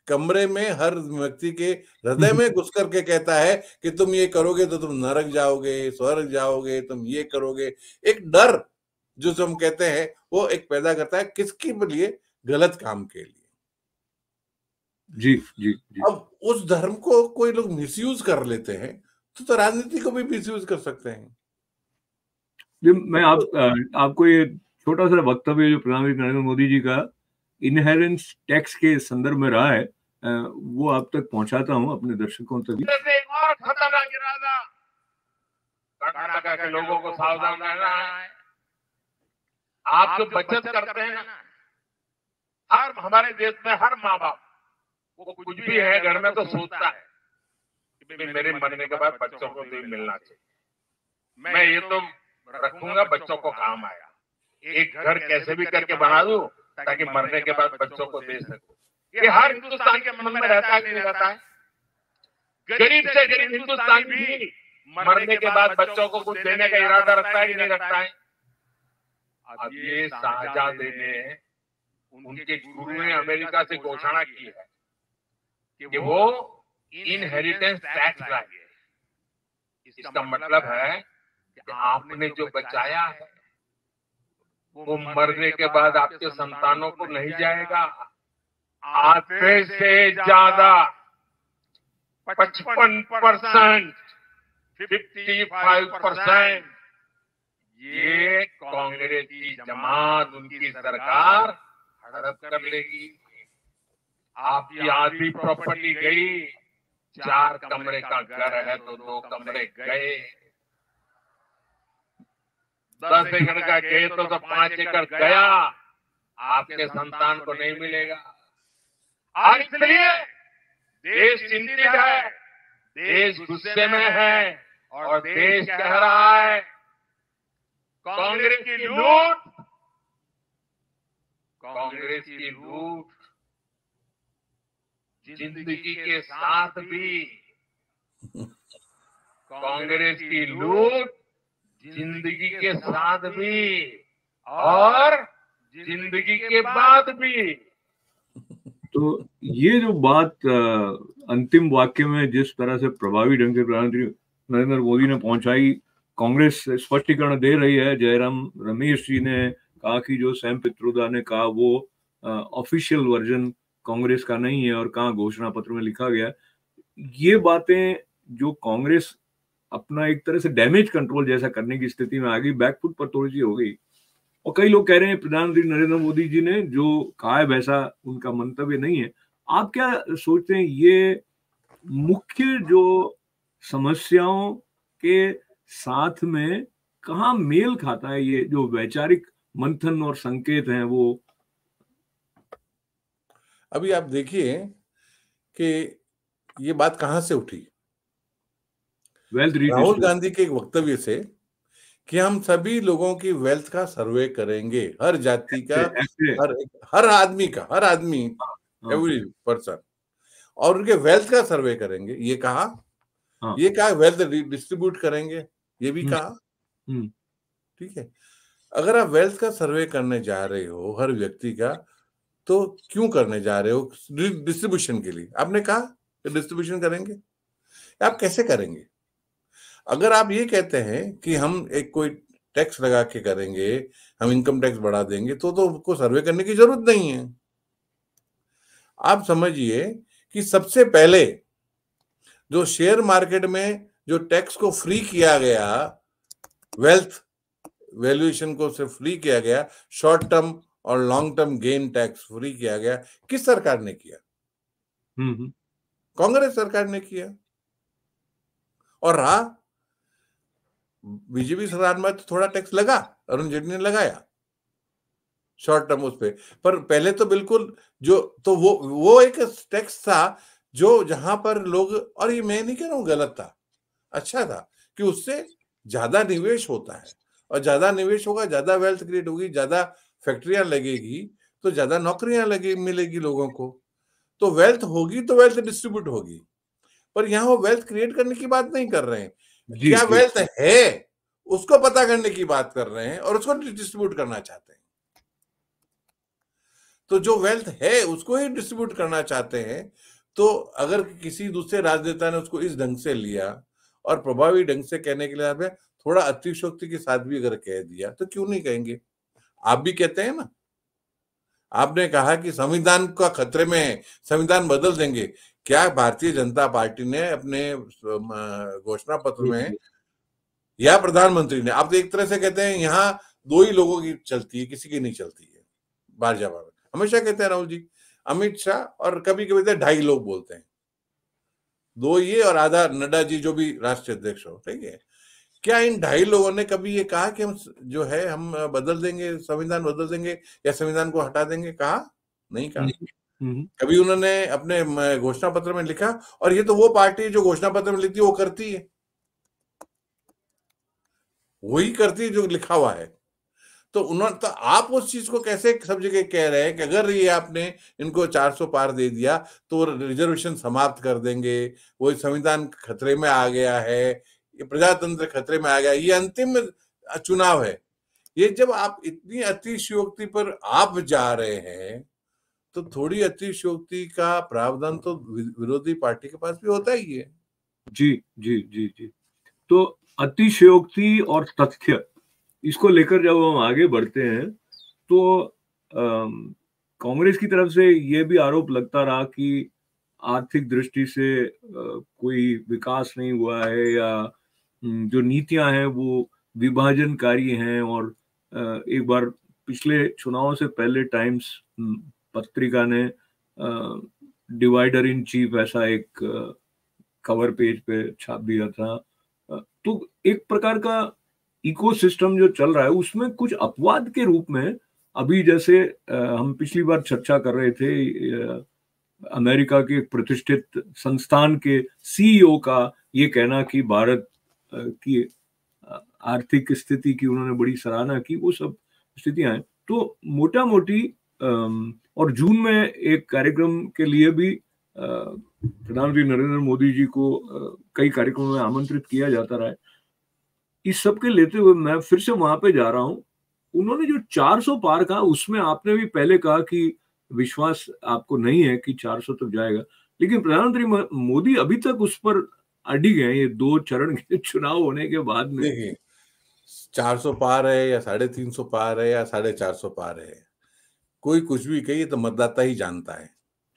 कमरे में हर व्यक्ति के हृदय हम्म। में घुस करके कहता है कि तुम ये करोगे तो तुम नरक जाओगे स्वर्ग जाओगे तुम ये करोगे एक डर जो हम कहते हैं वो एक पैदा करता है किसके लिए गलत काम के लिए जी जी, जी. अब उस धर्म को कोई लोग मिस कर लेते हैं तो, तो राजनीति को भी मिस कर सकते हैं मैं आप तो आपको ये छोटा सा वक्तव्य जो प्रधानमंत्री नरेंद्र मोदी जी का इनहेरेंस टैक्स के संदर्भ में रहा है वो आप तक पहुंचाता हूं अपने दर्शकों तक खतरनाक इरादा के लोगों को सावधान रहना है आप जो बचत करते हैं हर हमारे देश में हर माँ बाप वो कुछ भी है घर में तो सोचता है कि मेरे मरने के बाद बच्चों को भी मिलना चाहिए मैं ये तो रखूंगा बच्चों को काम आया एक घर कैसे भी करके बना दू ताकि मरने के बाद बच्चों को दे सको ये हर हिंदुस्तान के मन में रहता है नहीं रहता है गरीब से गरीब हिंदुस्तान भी मरने के बाद बच्चों को कुछ देने का इरादा रखता है कि नहीं रखता है अब ये साझा देने उनके गुरु ने अमेरिका से घोषणा की है कि वो इनहेरिटेंस टैक्स लाएंगे इसका मतलब, मतलब है कि आपने जो बचाया है वो मरने के बाद आपके संतानों को नहीं जाएगा आधे से ज्यादा पचपन परसेंट फिफ्टी फाइव परसेंट ये कांग्रेस की जमात उनकी सरकार हड़प कर लेगी आपकी आधी प्रॉपर्टी गई चार कमरे का घर है तो दो कमरे गए दस एकड़ का खेत हो तो पांच एकड़ गया आपके संतान को नहीं मिलेगा और इसलिए देश चिंतित है देश गुस्से में है और देश कह रहा है कांग्रेस की लूट कांग्रेस की लूट जिंदगी के साथ भी कांग्रेस की लूट जिंदगी के साथ भी और जिंदगी के बाद भी तो ये जो बात अंतिम वाक्य में जिस तरह से प्रभावी ढंग से प्रधानमंत्री नरेंद्र मोदी ने पहुंचाई कांग्रेस स्पष्टीकरण दे रही है जयराम रमेश जी ने कहा कि जो सैम पित्रोदा ने कहा वो ऑफिशियल वर्जन कांग्रेस का नहीं है और कहा घोषणा पत्र में लिखा गया ये बातें जो कांग्रेस अपना एक तरह से डैमेज कंट्रोल जैसा करने की स्थिति में आ गई बैकफुट पर थोड़ी सी हो गई और कई लोग कह रहे हैं प्रधानमंत्री नरेंद्र मोदी जी ने जो कहा है वैसा उनका मंतव्य नहीं है आप क्या सोचते हैं ये मुख्य जो समस्याओं के साथ में कहा मेल खाता है ये जो वैचारिक मंथन और संकेत हैं वो अभी आप देखिए कि ये बात कहां से उठी वेल्थ राहुल गांधी के एक वक्तव्य से कि हम सभी लोगों की वेल्थ का सर्वे करेंगे हर जाति का हर हर आदमी का हर आदमी एवरी हाँ, पर्सन हाँ। और उनके वेल्थ का सर्वे करेंगे ये कहा हाँ। ये कहा वेल्थ डिस्ट्रीब्यूट करेंगे ये भी हम्म, कहा हम्म। ठीक है अगर आप वेल्थ का सर्वे करने जा रहे हो हर व्यक्ति का तो क्यों करने जा रहे हो डिस्ट्रीब्यूशन के लिए आपने कहा डिस्ट्रीब्यूशन करेंगे आप कैसे करेंगे अगर आप ये कहते हैं कि हम एक कोई टैक्स लगा के करेंगे हम इनकम टैक्स बढ़ा देंगे तो तो उसको सर्वे करने की जरूरत नहीं है आप समझिए कि सबसे पहले जो शेयर मार्केट में जो टैक्स को फ्री किया गया वेल्थ वैल्यूएशन को सिर्फ फ्री किया गया शॉर्ट टर्म और long term gain tax free किया गया किस सरकार ने किया हम्म, हम्म। कांग्रेस सरकार ने किया और रहा बीजेपी सरकार में तो थोड़ा टैक्स लगा अरुण जेटली ने लगाया शॉर्ट टर्म उस पर पर पहले तो बिल्कुल जो तो वो वो एक टैक्स था जो जहां पर लोग और ये मैं नहीं कह रहा हूं गलत था अच्छा था कि उससे ज्यादा निवेश होता है और ज्यादा निवेश होगा ज्यादा वेल्थ क्रिएट होगी ज्यादा फैक्ट्रियां लगेगी तो ज्यादा नौकरियां लगे मिलेगी लोगों को तो वेल्थ होगी तो वेल्थ डिस्ट्रीब्यूट होगी पर यहाँ वो वेल्थ क्रिएट करने की बात नहीं कर रहे हैं क्या वेल्थ है उसको पता करने की बात कर रहे हैं और उसको डिस्ट्रीब्यूट करना चाहते हैं तो जो वेल्थ है उसको ही डिस्ट्रीब्यूट करना चाहते हैं तो अगर किसी दूसरे राजनेता ने उसको इस ढंग से लिया और प्रभावी ढंग से कहने के लिए थोड़ा अतिशोक्ति के साथ भी अगर कह दिया तो क्यों नहीं कहेंगे आप भी कहते हैं ना आपने कहा कि संविधान का खतरे में है संविधान बदल देंगे क्या भारतीय जनता पार्टी ने अपने घोषणा पत्र में या प्रधानमंत्री ने आप तो एक तरह से कहते हैं यहाँ दो ही लोगों की चलती है किसी की नहीं चलती है बार जा हमेशा कहते हैं राहुल जी अमित शाह और कभी कभी तो ढाई लोग बोलते हैं दो ये और आधा नड्डा जी जो भी राष्ट्रीय अध्यक्ष हो ठीक है क्या इन ढाई लोगों ने कभी ये कहा कि हम जो है हम बदल देंगे संविधान बदल देंगे या संविधान को हटा देंगे कहा नहीं कहा हम्म। कभी उन्होंने अपने घोषणा पत्र में लिखा और ये तो वो पार्टी जो घोषणा पत्र में लिखती है वो करती है वही करती है जो लिखा हुआ है तो उन्होंने तो आप उस चीज को कैसे सब जगह कह रहे हैं कि अगर ये आपने इनको 400 पार दे दिया तो रिजर्वेशन समाप्त कर देंगे वो संविधान खतरे में आ गया है ये प्रजातंत्र खतरे में आ गया ये अंतिम चुनाव है ये जब आप इतनी अतिशयोक्ति पर आप जा रहे हैं तो थोड़ी अतिशयोक्ति का प्रावधान तो विरोधी पार्टी के पास भी होता ही है जी जी जी जी तो अतिशयोक्ति और तथ्य इसको लेकर जब हम आगे बढ़ते हैं तो कांग्रेस की तरफ से ये भी आरोप लगता रहा कि आर्थिक दृष्टि से आ, कोई विकास नहीं हुआ है या हम्म, जो नीतियां हैं वो विभाजनकारी हैं और आ, एक बार पिछले चुनाव से पहले टाइम्स हम्म, पत्रिका ने डिवाइडर इन चीफ ऐसा एक कवर पेज पे छाप दिया था तो एक प्रकार का इकोसिस्टम जो चल रहा है उसमें कुछ अपवाद के रूप में अभी जैसे हम पिछली बार चर्चा कर रहे थे अमेरिका के प्रतिष्ठित संस्थान के सीईओ e का ये कहना कि भारत की आर्थिक स्थिति की उन्होंने बड़ी सराहना की वो सब स्थितियां हैं तो मोटा मोटी अम, और जून में एक कार्यक्रम के लिए भी प्रधानमंत्री नरेंद्र मोदी जी को कई कार्यक्रमों में आमंत्रित किया जाता रहा है इस सब के लेते हुए मैं फिर से वहां पे जा रहा हूँ उन्होंने जो 400 पार कहा उसमें आपने भी पहले कहा कि विश्वास आपको नहीं है कि 400 तक तो जाएगा लेकिन प्रधानमंत्री मोदी अभी तक उस पर अड़ी गए ये दो चरण के चुनाव होने के बाद में चार सौ पार है या साढ़े तीन सौ पार है या साढ़े चार सौ पार है कोई कुछ भी कहिए तो मतदाता ही जानता है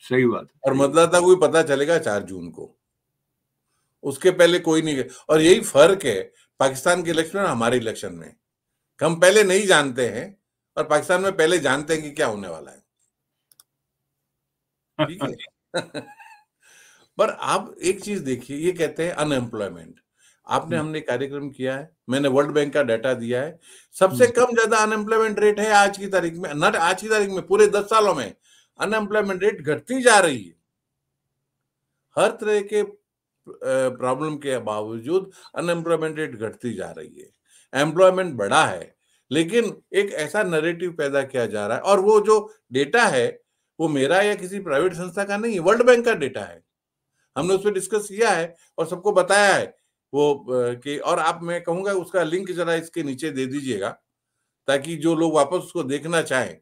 सही बात और मतदाता को पता चलेगा चार जून को उसके पहले कोई नहीं और यही फर्क है पाकिस्तान के इलेक्शन और हमारे इलेक्शन में हम पहले नहीं जानते हैं और पाकिस्तान में पहले जानते हैं कि क्या होने वाला है ठीक है पर आप एक चीज देखिए ये कहते हैं अनएम्प्लॉयमेंट आपने हम्म। हमने कार्यक्रम किया है मैंने वर्ल्ड बैंक का डाटा दिया है सबसे हम्म। कम ज्यादा अनएम्प्लॉयमेंट रेट है आज की तारीख में नट आज की तारीख में पूरे दस सालों में अनएम्प्लॉयमेंट रेट घटती जा रही है हर तरह के प्रॉब्लम के बावजूद अनएम्प्लॉयमेंट रेट घटती जा रही है एम्प्लॉयमेंट बढ़ा है लेकिन एक ऐसा नरेटिव पैदा किया जा रहा है और वो जो डेटा है वो मेरा या किसी प्राइवेट संस्था का नहीं वर्ल्ड बैंक का डेटा है हमने उस पर डिस्कस किया है और सबको बताया है वो कि और आप मैं कहूँगा उसका लिंक जरा इसके नीचे दे दीजिएगा ताकि जो लोग वापस उसको देखना चाहें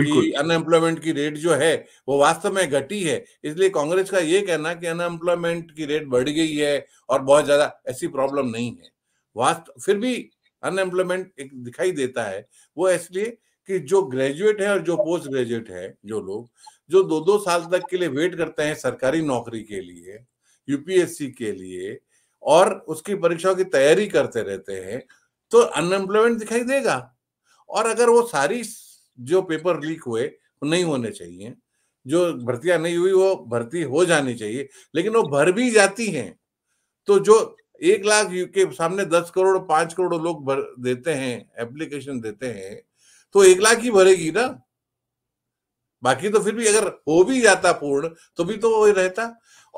कि अनएम्प्लॉयमेंट की रेट जो है वो वास्तव में घटी है इसलिए कांग्रेस का ये कहना कि अनएम्प्लॉयमेंट की रेट बढ़ गई है और बहुत ज्यादा ऐसी प्रॉब्लम नहीं है वास्तव फिर भी अनएम्प्लॉयमेंट एक दिखाई देता है वो इसलिए कि जो ग्रेजुएट है और जो पोस्ट ग्रेजुएट है जो लोग जो दो दो साल तक के लिए वेट करते हैं सरकारी नौकरी के लिए यूपीएससी के लिए और उसकी परीक्षाओं की तैयारी करते रहते हैं तो अनएम्प्लॉयमेंट दिखाई देगा और अगर वो सारी जो पेपर लीक हुए नहीं होने चाहिए जो भर्तियां नहीं हुई वो भर्ती हो जानी चाहिए लेकिन वो भर भी जाती हैं तो जो एक लाख के सामने दस करोड़ पांच करोड़ लोग भर देते हैं एप्लीकेशन देते हैं तो एक लाख ही भरेगी ना बाकी तो फिर भी अगर हो भी जाता पूर्ण तो भी तो वही रहता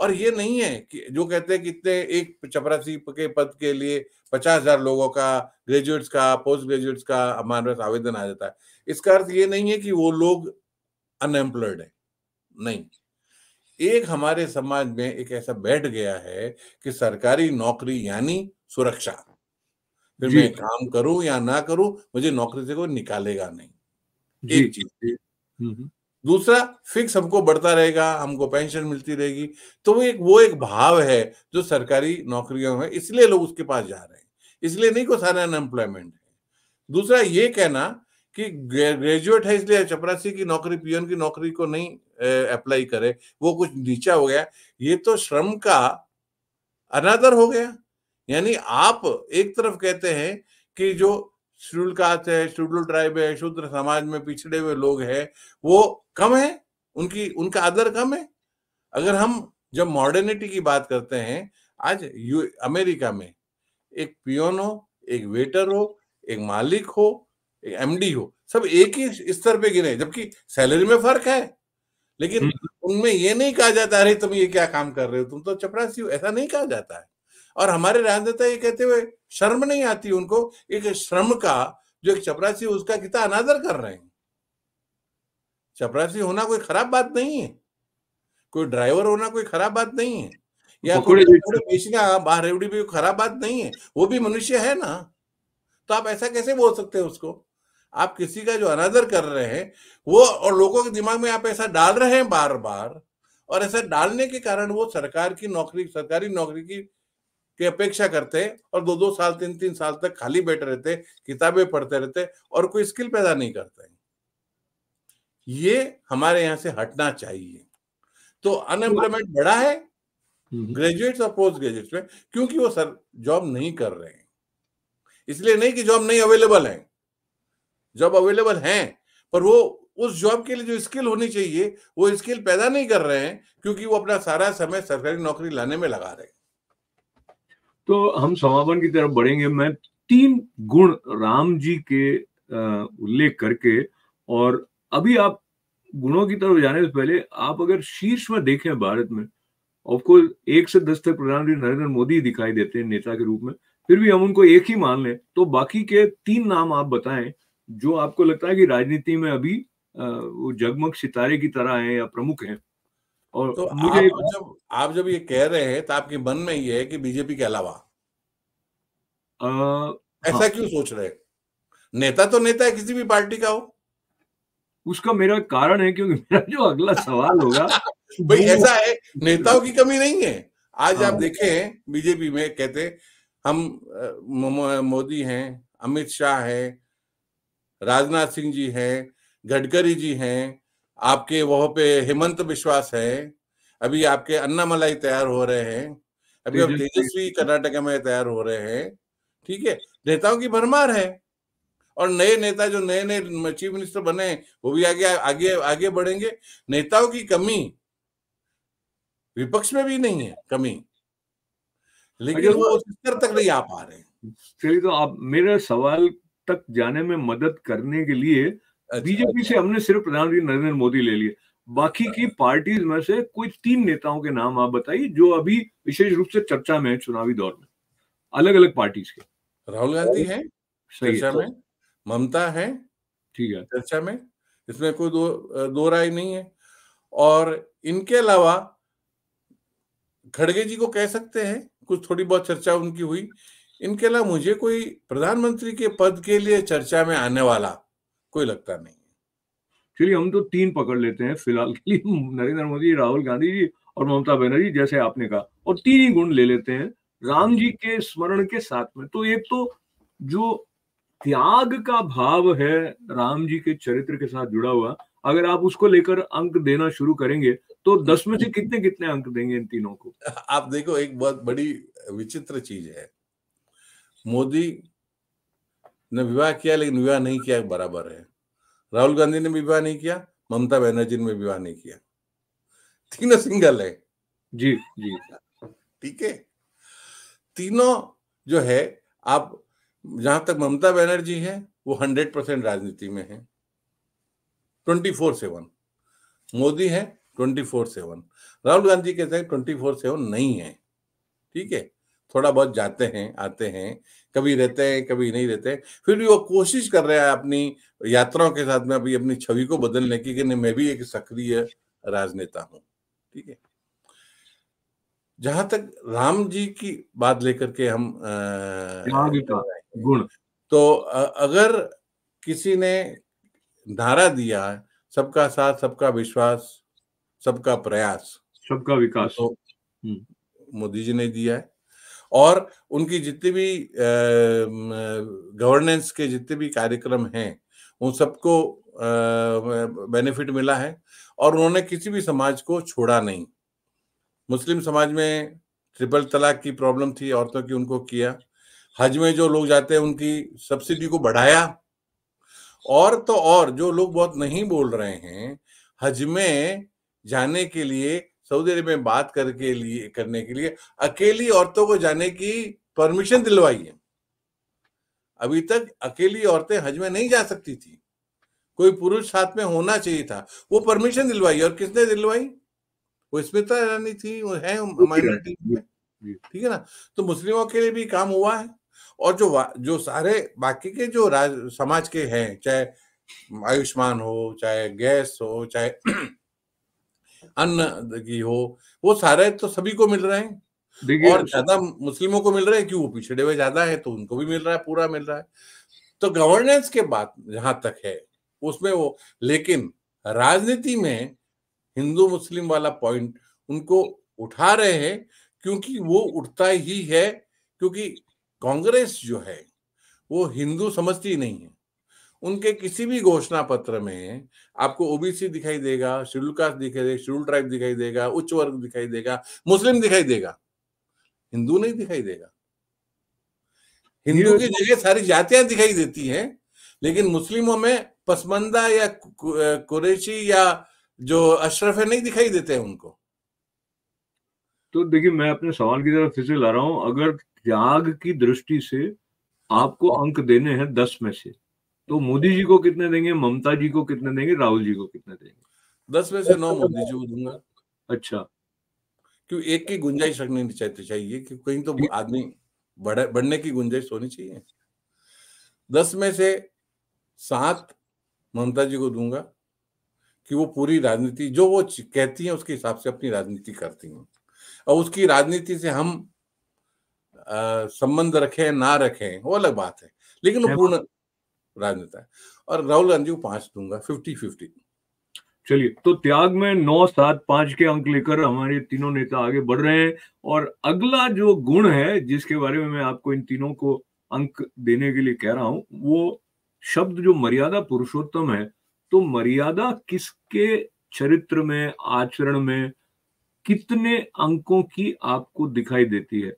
और ये नहीं है कि जो कहते हैं कि इतने एक चपरासी के पद के लिए पचास हजार लोगों का ग्रेजुएट्स का पोस्ट ग्रेजुएट्स का हमारे पास आवेदन आ जाता है इसका अर्थ ये नहीं है कि वो लोग अनएम्प्लॉयड है नहीं एक हमारे समाज में एक ऐसा बैठ गया है कि सरकारी नौकरी यानी सुरक्षा फिर मैं काम करूं या ना करूं मुझे नौकरी से कोई निकालेगा नहीं एक चीज हम्म, हम्म। दूसरा फिक्स हमको बढ़ता रहेगा हमको पेंशन मिलती रहेगी तो वो एक वो एक भाव है जो सरकारी नौकरियों में इसलिए लोग उसके पास जा रहे हैं इसलिए नहीं को सारा अनएम्प्लॉयमेंट है दूसरा ये कहना कि ग्रेजुएट है इसलिए चपरासी की नौकरी पीएन की नौकरी को नहीं अप्लाई करे वो कुछ नीचा हो गया ये तो श्रम का अनादर हो गया यानी आप एक तरफ कहते हैं कि जो शेड्यूल कास्ट है शेड्यूल ट्राइब है शूद्र समाज में पिछड़े हुए लोग हैं वो कम है उनकी उनका आदर कम है अगर हम जब मॉडर्निटी की बात करते हैं आज यू अमेरिका में एक पियोन हो एक वेटर हो एक मालिक हो एक एमडी हो सब एक ही स्तर पे गिने जबकि सैलरी में फर्क है लेकिन हम्म। उनमें ये नहीं कहा जाता अरे तुम ये क्या काम कर रहे हो तुम तो चपरासी हो ऐसा नहीं कहा जाता है और हमारे राजनेता ये कहते हुए शर्म नहीं आती उनको एक श्रम का जो एक चपरासी उसका कितना अनादर कर रहे हैं चपरासी होना कोई खराब बात नहीं है कोई ड्राइवर होना कोई खराब बात नहीं है या बेचना बाहर भी खराब बात नहीं है वो भी मनुष्य है ना तो आप ऐसा कैसे बोल सकते हैं उसको आप किसी का जो अनादर कर रहे हैं वो और लोगों के दिमाग में आप ऐसा डाल रहे हैं बार बार और ऐसा डालने के कारण वो सरकार की नौकरी सरकारी नौकरी की की अपेक्षा करते हैं और दो दो साल तीन तीन साल तक खाली बैठे रहते किताबें पढ़ते रहते और कोई स्किल पैदा नहीं करते हैं ये हमारे यहां से हटना चाहिए तो अनएम्प्लॉयमेंट बढ़ा है ग्रेजुएट्स हम्म, हम्म। और पोस्ट ग्रेजुएट्स में क्योंकि वो सर जॉब नहीं कर रहे हैं इसलिए नहीं कि जॉब नहीं अवेलेबल है जॉब अवेलेबल है पर वो उस जॉब के लिए जो स्किल होनी चाहिए वो स्किल पैदा नहीं कर रहे हैं क्योंकि वो अपना सारा समय सरकारी नौकरी लाने में लगा रहे हैं तो हम समापन की तरफ बढ़ेंगे मैं तीन गुण राम जी के उल्लेख करके और अभी आप गुणों की तरफ जाने से पहले आप अगर शीर्ष में देखें भारत में ऑफकोर्स एक से दस तक प्रधानमंत्री नरेंद्र मोदी दिखाई देते हैं नेता के रूप में फिर भी हम उनको एक ही मान लें तो बाकी के तीन नाम आप बताएं जो आपको लगता है कि राजनीति में अभी वो जगमग सितारे की तरह हैं या प्रमुख हैं और तो मुझे आप जब आप जब ये कह रहे हैं तो आपके मन में ये है कि बीजेपी के अलावा आ, ऐसा हाँ, क्यों सोच रहे नेता तो नेता है किसी भी पार्टी का हो उसका मेरा कारण है क्योंकि मेरा जो अगला सवाल होगा भाई ऐसा है नेताओं की कमी नहीं है आज आप हाँ। देखे बीजेपी में कहते हम मोदी हैं अमित शाह है राजनाथ सिंह जी हैं गडकरी जी हैं आपके वह पे हेमंत विश्वास है अभी आपके अन्नामलाई तैयार हो रहे हैं अभी आप तेजस्वी कर्नाटक में तैयार हो रहे हैं ठीक है नेताओं की भरमार है और नए नेता जो नए नए चीफ मिनिस्टर बने वो भी आगे आगे आगे बढ़ेंगे नेताओं की कमी विपक्ष में भी नहीं है कमी लेकिन वो स्तर तक नहीं आ पा रहे चलिए तो आप मेरे सवाल तक जाने में मदद करने के लिए अच्छा, बीजेपी अच्छा। से हमने सिर्फ प्रधानमंत्री नरेंद्र मोदी ले लिए बाकी की अच्छा। पार्टीज में से कोई तीन नेताओं के नाम आप बताइए जो अभी विशेष रूप से चर्चा में है चुनावी दौर में अलग अलग पार्टीज के राहुल गांधी है चर्चा तो में ममता है ठीक है चर्चा में इसमें कोई दो दो राय नहीं है और इनके अलावा खड़गे जी को कह सकते हैं कुछ थोड़ी बहुत चर्चा उनकी हुई इनके अलावा मुझे कोई प्रधानमंत्री के पद के लिए चर्चा में आने वाला कोई लगता नहीं चलिए हम तो तीन पकड़ लेते हैं फिलहाल के लिए नरेंद्र मोदी राहुल गांधी जी और ममता बनर्जी जैसे आपने कहा और तीन ही गुण ले लेते हैं राम जी के स्मरण के साथ में तो एक तो जो त्याग का भाव है राम जी के चरित्र के साथ जुड़ा हुआ अगर आप उसको लेकर अंक देना शुरू करेंगे तो दस में से कितने कितने अंक देंगे इन तीनों को आप देखो एक बहुत बड़ी विचित्र चीज है मोदी ने विवाह किया लेकिन विवाह नहीं किया बराबर है राहुल गांधी ने विवाह नहीं किया ममता बनर्जी ने विवाह नहीं किया तीनों सिंगल है जी जी ठीक है तीनों जो है आप जहां तक ममता बनर्जी है वो हंड्रेड परसेंट राजनीति में है ट्वेंटी फोर सेवन मोदी है twenty four seven Rahul Gandhi कहते हैं ट्वेंटी फोर सेवन नहीं है ठीक है थोड़ा बहुत जाते हैं आते हैं कभी रहते हैं कभी नहीं रहते हैं फिर भी वो कोशिश कर रहे हैं अपनी यात्राओं के साथ में अभी अपनी छवि को बदलने की कि मैं भी एक सक्रिय राजनेता हूं ठीक है जहां तक राम जी की बात लेकर के हम तो आ, गुण तो अगर किसी ने धारा दिया है सबका साथ सबका विश्वास सबका प्रयास सबका विकास तो हम्म। मोदी जी ने दिया है और उनकी जितनी भी गवर्नेंस के जितने भी कार्यक्रम हैं उन सबको बेनिफिट मिला है और उन्होंने किसी भी समाज को छोड़ा नहीं मुस्लिम समाज में ट्रिपल तलाक की प्रॉब्लम थी औरतों की उनको किया हज में जो लोग जाते हैं उनकी सब्सिडी को बढ़ाया और तो और जो लोग बहुत नहीं बोल रहे हैं हज में जाने के लिए सऊदी अरब में बात करके लिए करने के लिए अकेली औरतों को जाने की परमिशन दिलवाई है अभी तक अकेली औरतें हज में नहीं जा सकती थी कोई पुरुष साथ में होना चाहिए था वो परमिशन दिलवाई और किसने दिलवाई वो स्मिता ईरानी थी वो है हमारी ठीक है ना तो मुस्लिमों के लिए भी काम हुआ है और जो जो सारे बाकी के जो राज समाज के हैं चाहे आयुष्मान हो चाहे गैस हो चाहे अन्न की हो वो सारे तो सभी को मिल रहे हैं और ज्यादा मुस्लिमों को मिल रहा है क्यों पिछड़े हुए ज्यादा है तो उनको भी मिल रहा है पूरा मिल रहा है तो गवर्नेंस के बात जहां तक है उसमें वो लेकिन राजनीति में हिंदू मुस्लिम वाला पॉइंट उनको उठा रहे हैं क्योंकि वो उठता ही है क्योंकि कांग्रेस जो है वो हिंदू समझती नहीं है उनके किसी भी घोषणा पत्र में आपको ओबीसी दिखाई देगा शेड्यूल कास्ट दिखाई देगा शेड्यूल ट्राइब दिखाई देगा उच्च वर्ग दिखाई देगा मुस्लिम दिखाई देगा हिंदू नहीं दिखाई देगा हिंदू की जगह सारी जातियां दिखाई देती हैं लेकिन मुस्लिमों में पसमंदा या कुरेशी या जो अशरफ है नहीं दिखाई देते हैं उनको तो देखिए मैं अपने सवाल की तरफ फिर से ला रहा हूँ अगर त्याग की दृष्टि से आपको अंक देने हैं दस में से तो मोदी जी को कितने देंगे ममता जी को कितने देंगे राहुल जी को कितने देंगे दस में से नौ मोदी जी को दूंगा अच्छा क्यों एक की गुंजाइश रखनी चाहिए तो चाहिए कि कहीं तो आदमी बढ़ बढ़ने की गुंजाइश होनी चाहिए दस में से सात ममता जी को दूंगा कि वो पूरी राजनीति जो वो कहती हैं उसके हिसाब से अपनी राजनीति करती हैं और उसकी राजनीति से हम संबंध रखें ना रखें वो अलग बात है लेकिन पूर्ण राजनेता है और राहुल गांधी को पांच दूंगा फिफ्टी फिफ्टी चलिए तो त्याग में नौ सात पांच के अंक लेकर हमारे तीनों नेता आगे बढ़ रहे हैं और अगला जो गुण है जिसके बारे में मैं आपको इन तीनों को अंक देने के लिए कह रहा हूं वो शब्द जो मर्यादा पुरुषोत्तम है तो मर्यादा किसके चरित्र में आचरण में कितने अंकों की आपको दिखाई देती है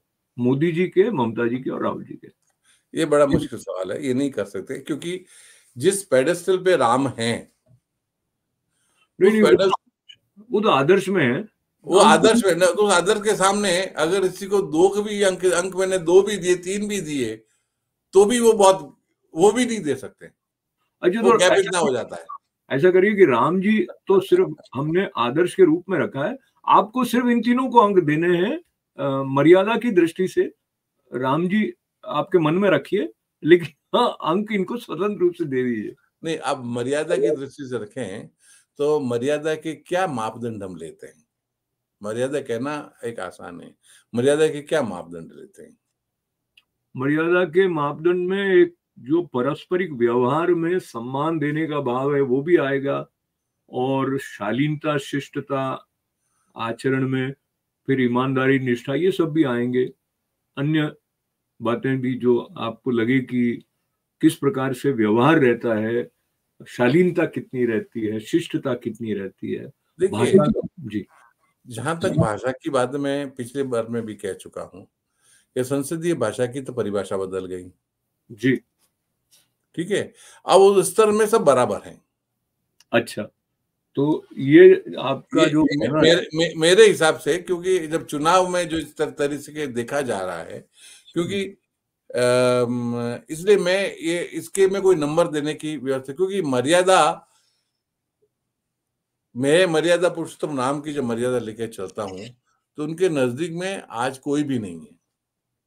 मोदी जी के ममता जी के और राहुल जी के ये बड़ा मुश्किल सवाल है ये नहीं कर सकते क्योंकि जिस पेडेस्टल पे राम है तो वो तो आदर्श में है वो आदर्श में तो आदर्श के सामने अगर इसी को दो के भी अंक अंक मैंने दो भी दिए तीन भी दिए तो भी वो बहुत वो भी नहीं दे सकते अच्छा तो गैप इतना हो जाता है ऐसा करिए कि राम जी तो सिर्फ हमने आदर्श के रूप में रखा है आपको सिर्फ इन तीनों को अंक देने हैं मर्यादा की दृष्टि से राम जी आपके मन में रखिए लेकिन हाँ अंक इनको स्वतंत्र रूप से दे दीजिए नहीं आप मर्यादा की दृष्टि से रखें तो मर्यादा के क्या मापदंड हम लेते हैं मर्यादा कहना एक आसान है मर्यादा के क्या मापदंड लेते हैं मर्यादा के मापदंड में एक जो पारस्परिक व्यवहार में सम्मान देने का भाव है वो भी आएगा और शालीनता शिष्टता आचरण में फिर ईमानदारी निष्ठा ये सब भी आएंगे अन्य बातें भी जो आपको लगे कि किस प्रकार से व्यवहार रहता है शालीनता कितनी रहती है शिष्टता कितनी रहती है भाषा जी जहां तक भाषा की बात मैं पिछले बार में भी कह चुका हूँ कि संसदीय भाषा की तो परिभाषा बदल गई जी ठीक है अब उस स्तर में सब बराबर हैं अच्छा तो ये आपका ये, जो मेरे, मेरे, मेरे हिसाब से क्योंकि जब चुनाव में जो इस तरह से देखा जा रहा है क्योंकि हम्म। इसलिए मैं ये इसके में कोई नंबर देने की व्यवस्था क्योंकि मर्यादा मैं मर्यादा पुरुषोत्तम नाम की जो मर्यादा लेके चलता हूं तो उनके नजदीक में आज कोई भी नहीं है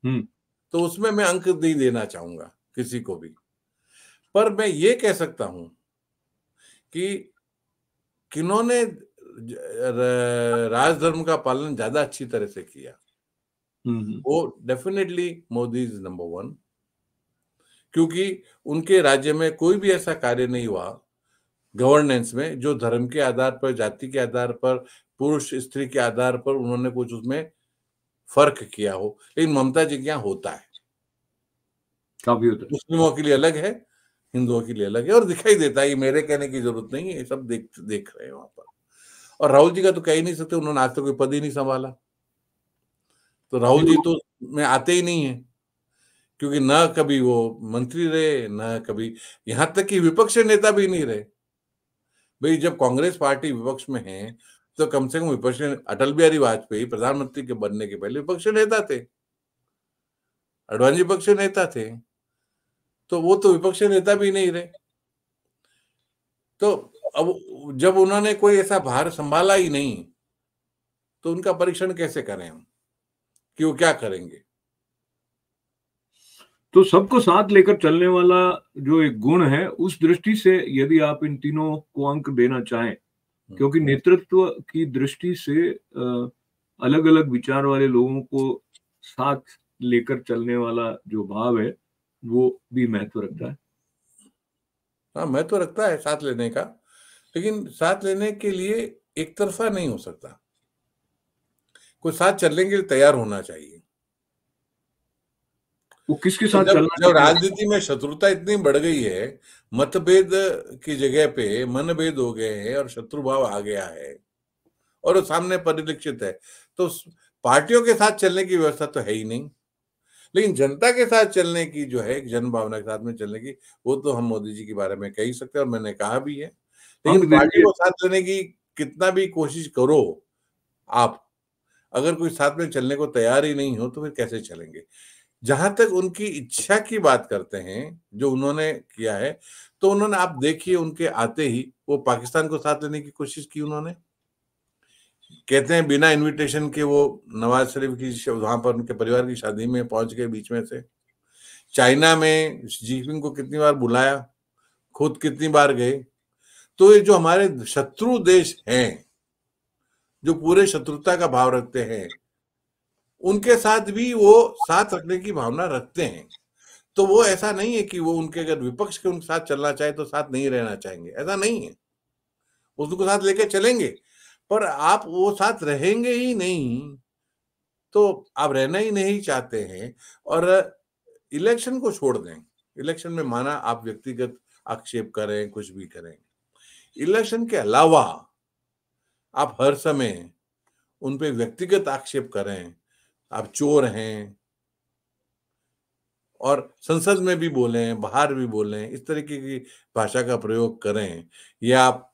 हम्म। तो उसमें मैं अंक नहीं देना चाहूंगा किसी को भी पर मैं ये कह सकता हूं कि किन्होंने राजधर्म का पालन ज्यादा अच्छी तरह से किया हम्म, हम्म। वो definitely Modi is number one क्योंकि उनके राज्य में कोई भी ऐसा कार्य नहीं हुआ गवर्नेंस में जो धर्म के आधार पर जाति के आधार पर पुरुष स्त्री के आधार पर उन्होंने कुछ उसमें फर्क किया हो लेकिन ममता जी क्या होता है मुस्लिमों के लिए अलग है हिंदुओं के लिए अलग है और दिखाई देता है ये मेरे कहने की जरूरत नहीं है ये सब देख देख रहे हैं वहां पर और राहुल जी का तो कह ही नहीं सकते उन्होंने आज तक तो कोई पद ही नहीं संभाला तो राहुल जी तो में आते ही नहीं है क्योंकि न कभी वो मंत्री रहे न कभी यहां तक कि विपक्ष नेता भी नहीं रहे भाई जब कांग्रेस पार्टी विपक्ष में है तो कम से कम विपक्ष अटल बिहारी वाजपेयी प्रधानमंत्री के बनने के पहले विपक्ष नेता थे अडवाणी विपक्ष नेता थे तो वो तो विपक्षी नेता भी नहीं रहे तो अब जब उन्होंने कोई ऐसा भार संभाला ही नहीं तो उनका परीक्षण कैसे करें हम कि वो क्या करेंगे तो सबको साथ लेकर चलने वाला जो एक गुण है उस दृष्टि से यदि आप इन तीनों को अंक देना चाहें हम्म। क्योंकि नेतृत्व की दृष्टि से अलग अलग विचार वाले लोगों को साथ लेकर चलने वाला जो भाव है वो भी महत्व रखता है हाँ महत्व तो रखता है साथ लेने का लेकिन साथ लेने के लिए एक तरफा नहीं हो सकता कोई साथ चलने के लिए तैयार होना चाहिए वो किसके तो साथ जब, जब राजनीति में शत्रुता इतनी बढ़ गई है मतभेद की जगह पे मनभेद हो गए हैं और शत्रुभाव आ गया है और वो सामने परिलक्षित है तो पार्टियों के साथ चलने की व्यवस्था तो है ही नहीं लेकिन जनता के साथ चलने की जो है जन भावना के साथ में चलने की वो तो हम मोदी जी के बारे में कह ही सकते हैं और मैंने कहा भी है लेकिन पार्टी को साथ लेने की कितना भी कोशिश करो आप अगर कोई साथ में चलने को तैयार ही नहीं हो तो फिर कैसे चलेंगे जहां तक उनकी इच्छा की बात करते हैं जो उन्होंने किया है तो उन्होंने आप देखिए उनके आते ही वो पाकिस्तान को साथ लेने की कोशिश की उन्होंने कहते हैं बिना इनविटेशन के वो नवाज शरीफ की वहां पर उनके परिवार की शादी में पहुंच गए बीच में से चाइना में जिनपिंग को कितनी बार बुलाया खुद कितनी बार गए तो ये जो हमारे शत्रु देश हैं जो पूरे शत्रुता का भाव रखते हैं उनके साथ भी वो साथ रखने की भावना रखते हैं तो वो ऐसा नहीं है कि वो उनके अगर विपक्ष के उनके साथ चलना चाहे तो साथ नहीं रहना चाहेंगे ऐसा नहीं है उसको साथ लेके चलेंगे पर आप वो साथ रहेंगे ही नहीं तो आप रहना ही नहीं चाहते हैं और इलेक्शन को छोड़ दें इलेक्शन में माना आप व्यक्तिगत आक्षेप करें कुछ भी करें इलेक्शन के अलावा आप हर समय उन पे व्यक्तिगत आक्षेप करें आप चोर हैं और संसद में भी बोलें बाहर भी बोलें इस तरीके की भाषा का प्रयोग करें या आप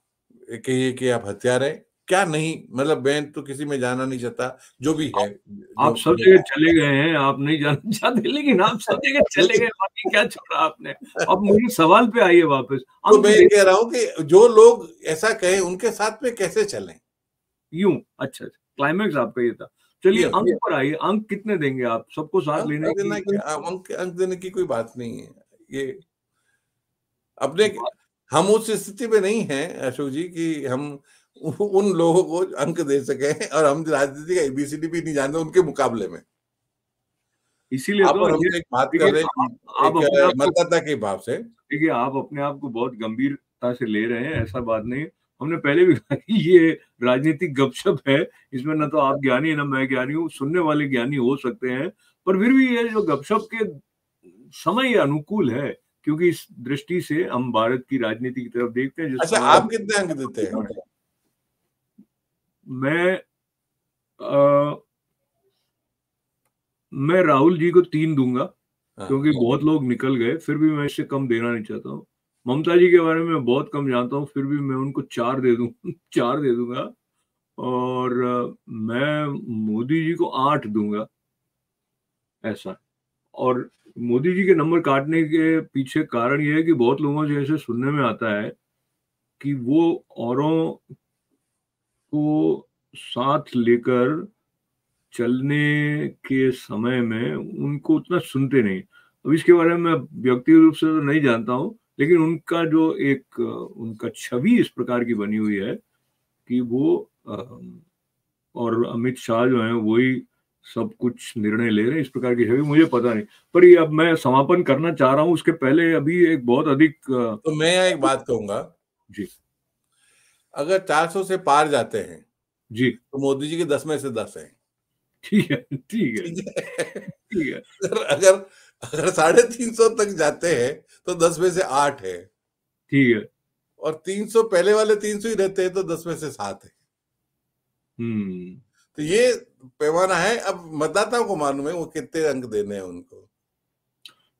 कहिए कि आप हत्यारे क्या नहीं मतलब बैंक तो किसी में जाना नहीं चाहता जो भी है आप सब जगह चले गए हैं आप नहीं जाना चाहते लेकिन आप सब जगह चले गए बाकी क्या छोड़ा आपने अब मुझे सवाल पे आइए वापस तो मैं कह रहा हूँ कि जो लोग ऐसा कहे उनके साथ में कैसे चलें यूं अच्छा क्लाइमेक्स अच्छा, आपका ये था चलिए अंक पर आइए अंक कितने देंगे आप सबको साथ लेने देने अंक अंक देने की कोई बात नहीं है ये अपने हम उस स्थिति में नहीं है अशोक जी कि हम उन लोगों को अंक दे सके और हम राजनीति का एबीसीडी भी नहीं जानते उनके मुकाबले में इसीलिए तो हम एक बात कर रहे हैं मतदाता के भाव से देखिए आप अपने आप को बहुत गंभीरता से ले रहे हैं ऐसा बात नहीं हमने पहले भी कहा कि ये राजनीतिक गपशप है इसमें ना तो आप ज्ञानी है ना मैं ज्ञानी हूँ सुनने वाले ज्ञानी हो सकते हैं पर फिर भी ये जो गपशप के समय अनुकूल है क्योंकि इस दृष्टि से हम भारत की राजनीति की तरफ देखते हैं अच्छा आप कितने अंक देते हैं मैं आ, मैं राहुल जी को तीन दूंगा हाँ। क्योंकि बहुत लोग निकल गए फिर भी मैं इससे कम देना नहीं चाहता हूँ ममता जी के बारे में बहुत कम जानता हूँ फिर भी मैं उनको चार दे दू चार दे दूंगा और मैं मोदी जी को आठ दूंगा ऐसा और मोदी जी के नंबर काटने के पीछे कारण यह है कि बहुत लोगों से ऐसे सुनने में आता है कि वो औरों को साथ लेकर चलने के समय में उनको उतना सुनते नहीं अब इसके बारे में व्यक्तिगत रूप से तो नहीं जानता हूं लेकिन उनका जो एक उनका छवि इस प्रकार की बनी हुई है कि वो और अमित शाह जो है वही सब कुछ निर्णय ले रहे हैं इस प्रकार की छवि मुझे पता नहीं पर ये अब मैं समापन करना चाह रहा हूँ उसके पहले अभी एक बहुत अधिक तो मैं एक बात कहूंगा जी अगर 400 से पार जाते हैं जी तो मोदी जी के दस में से दस है ठीक है ठीक है ठीक है अगर अगर अगर साढ़े तीन सौ तक जाते हैं तो दस में से आठ है ठीक है और तीन सौ पहले वाले तीन सौ ही रहते हैं तो दस में से सात है हम्म तो ये पैमाना है अब मतदाताओं को मालूम है वो कितने अंक देने हैं उनको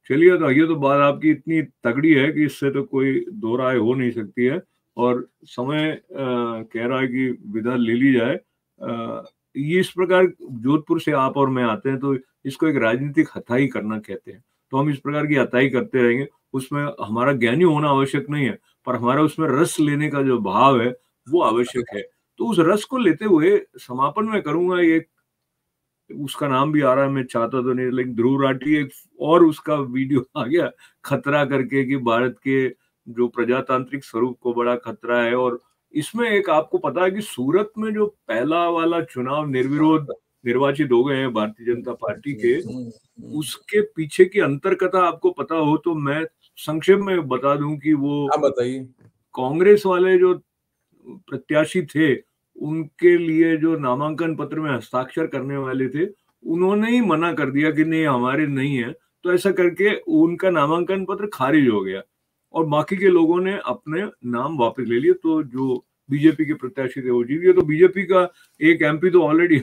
चलिए तो ये तो बात आपकी इतनी तगड़ी है कि इससे तो कोई दो राय हो नहीं सकती है और समय आ, कह रहा है कि विदा ले ली जाए आ, ये इस प्रकार जोधपुर से आप और मैं आते हैं तो इसको एक राजनीतिक हथाई करना कहते हैं तो हम इस प्रकार की हथाई करते रहेंगे उसमें हमारा ज्ञानी होना आवश्यक नहीं है पर हमारा उसमें रस लेने का जो भाव है वो आवश्यक है तो उस रस को लेते हुए समापन में करूंगा एक उसका नाम भी आ रहा है मैं चाहता तो नहीं लेकिन ध्रुव राठी एक और उसका वीडियो आ गया खतरा करके कि भारत के जो प्रजातांत्रिक स्वरूप को बड़ा खतरा है और इसमें एक आपको पता है कि सूरत में जो पहला वाला चुनाव निर्विरोध निर्वाचित हो गए हैं भारतीय जनता पार्टी के उसके पीछे की अंतरकथा आपको पता हो तो मैं संक्षेप में बता दूं कि वो हाँ, बताइए कांग्रेस वाले जो प्रत्याशी थे उनके लिए जो नामांकन पत्र में हस्ताक्षर करने वाले थे उन्होंने ही मना कर दिया कि नहीं हमारे नहीं है तो ऐसा करके उनका नामांकन पत्र खारिज हो गया और बाकी के लोगों ने अपने नाम वापस ले लिए तो जो बीजेपी के प्रत्याशी थे वो जीत गए तो बीजेपी का एक एमपी तो ऑलरेडी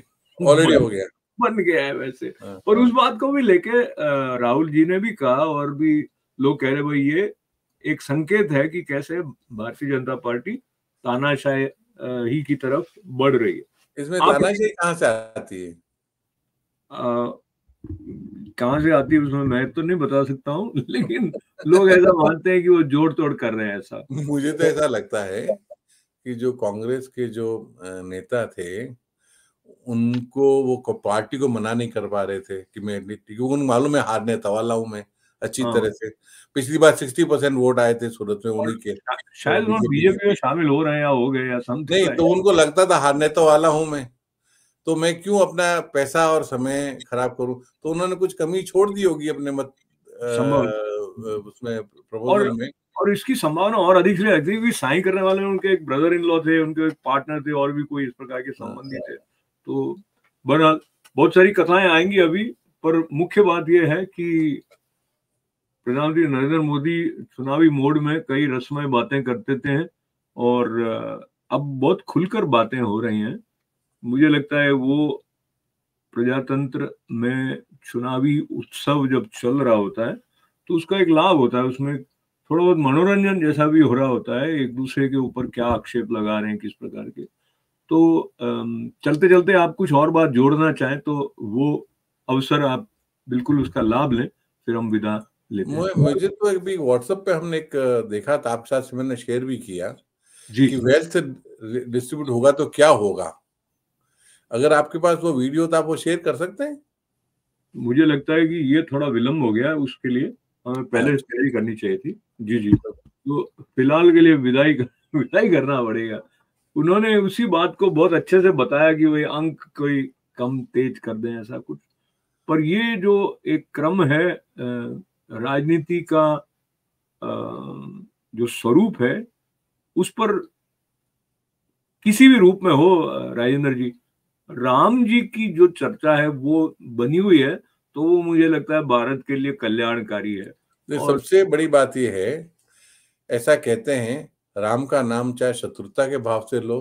ऑलरेडी हो गया बन गया है वैसे हाँ, और हाँ। उस बात को भी लेके राहुल जी ने भी कहा और भी लोग कह रहे भाई ये एक संकेत है कि कैसे भारतीय जनता पार्टी तानाशाही ही की तरफ बढ़ रही है इसमें तानाशाही कहां से आती है कहा से आती है उसमें मैं तो नहीं बता सकता हूँ लेकिन लोग ऐसा मानते हैं कि वो जोड़ तोड़ कर रहे हैं ऐसा मुझे तो ऐसा लगता है कि जो कांग्रेस के जो नेता थे उनको वो पार्टी को मना नहीं कर पा रहे थे कि मैं क्योंकि उनको मालूम है हारने तवाला हूं मैं अच्छी हाँ। तरह से पिछली बार सिक्सटी परसेंट वोट आए थे सूरत में उन्हीं के शायद बीजेपी में शामिल हो रहे हैं या हो गए या समथिंग नहीं तो उनको लगता था हारने तो वाला हूं मैं तो मैं क्यों अपना पैसा और समय खराब करूं तो उन्होंने कुछ कमी छोड़ दी होगी अपने मत उसमें प्रपोजल और, में और इसकी संभावना और अधिक से अधिक भी साइन करने वाले उनके एक ब्रदर इन लॉ थे उनके एक पार्टनर थे और भी कोई इस प्रकार के संबंधी हाँ। थे तो बहरहाल बहुत सारी कथाएं आएंगी अभी पर मुख्य बात यह है कि प्रधानमंत्री नरेंद्र मोदी चुनावी मोड में कई रस्मय बातें करते थे और अब बहुत खुलकर बातें हो रही हैं मुझे लगता है वो प्रजातंत्र में चुनावी उत्सव जब चल रहा होता है तो उसका एक लाभ होता है उसमें थोड़ा बहुत मनोरंजन जैसा भी हो रहा होता है एक दूसरे के ऊपर क्या आक्षेप लगा रहे हैं किस प्रकार के तो चलते चलते आप कुछ और बात जोड़ना चाहें तो वो अवसर आप बिल्कुल उसका लाभ लें फिर हम विदा लेते मुझे तो अभी व्हाट्सएप पे हमने एक देखा था आपके साथ मैंने शेयर भी किया जी कि वेल्थ डिस्ट्रीब्यूट होगा तो क्या होगा अगर आपके पास वो वीडियो तो आप वो शेयर कर सकते हैं मुझे लगता है कि ये थोड़ा विलम्ब हो गया उसके लिए हमें हाँ, पहले हाँ। तैयारी करनी चाहिए थी जी जी तो फिलहाल के लिए विदाई कर, विदाई करना पड़ेगा उन्होंने उसी बात को बहुत अच्छे से बताया कि वही अंक कोई कम तेज कर दें ऐसा कुछ पर ये जो एक क्रम है राजनीति का जो स्वरूप है उस पर किसी भी रूप में हो राजेंद्र जी राम जी की जो चर्चा है वो बनी हुई है तो वो मुझे लगता है भारत के लिए कल्याणकारी है और... सबसे बड़ी बात यह है ऐसा कहते हैं राम का नाम चाहे शत्रुता के भाव से लो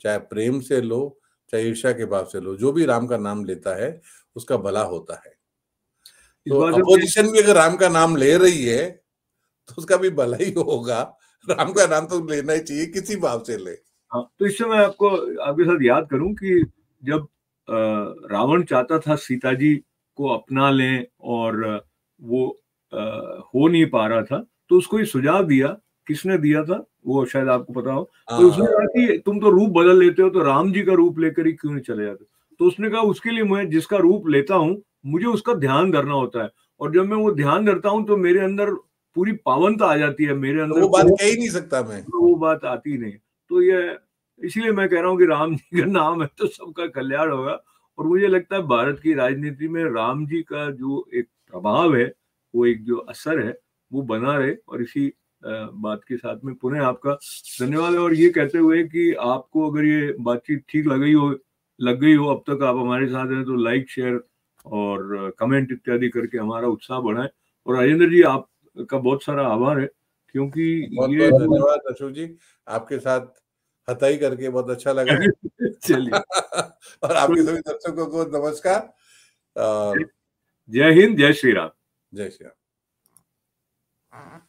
चाहे प्रेम से लो चाहे ईर्षा के भाव से लो जो भी राम का नाम लेता है उसका भला होता है तो अपोजिशन भी अगर राम का नाम ले रही है तो उसका भी भला ही होगा राम का नाम तो लेना ही चाहिए किसी भाव से ले हाँ तो इससे मैं आपको आपके साथ याद करूं कि जब रावण चाहता था सीता जी को अपना लें और वो हो नहीं पा रहा था तो उसको ये सुझाव दिया किसने दिया था वो शायद आपको पता हो तो हाँ। उसने कहा कि तुम तो रूप बदल लेते हो तो राम जी का रूप लेकर ही क्यों नहीं चले जाते तो उसने कहा उसके लिए मैं जिसका रूप लेता हूँ मुझे उसका ध्यान धरना होता है और जब मैं वो ध्यान धरता हूँ तो मेरे अंदर पूरी पावनता आ जाती है मेरे अंदर तो वो बात कह ही नहीं सकता मैं तो वो बात आती नहीं तो ये इसीलिए मैं कह रहा हूँ कि राम जी का नाम है तो सबका कल्याण होगा और मुझे लगता है भारत की राजनीति में राम जी का जो एक प्रभाव है वो एक जो असर है वो बना रहे और इसी बात के साथ में पुनः आपका धन्यवाद और ये कहते हुए कि आपको अगर ये बातचीत ठीक लग गई हो लग गई हो अब तक आप हमारे साथ हैं तो लाइक शेयर और कमेंट इत्यादि करके हमारा उत्साह बढ़ाए और राजेंद्र जी आपका बहुत सारा आभार है क्योंकि बहुत ये धन्यवाद अशोक जी आपके साथ हताई करके बहुत अच्छा लगा चलिए और आपके सभी दर्शकों को नमस्कार जय हिंद जय श्री राम जय श्री राम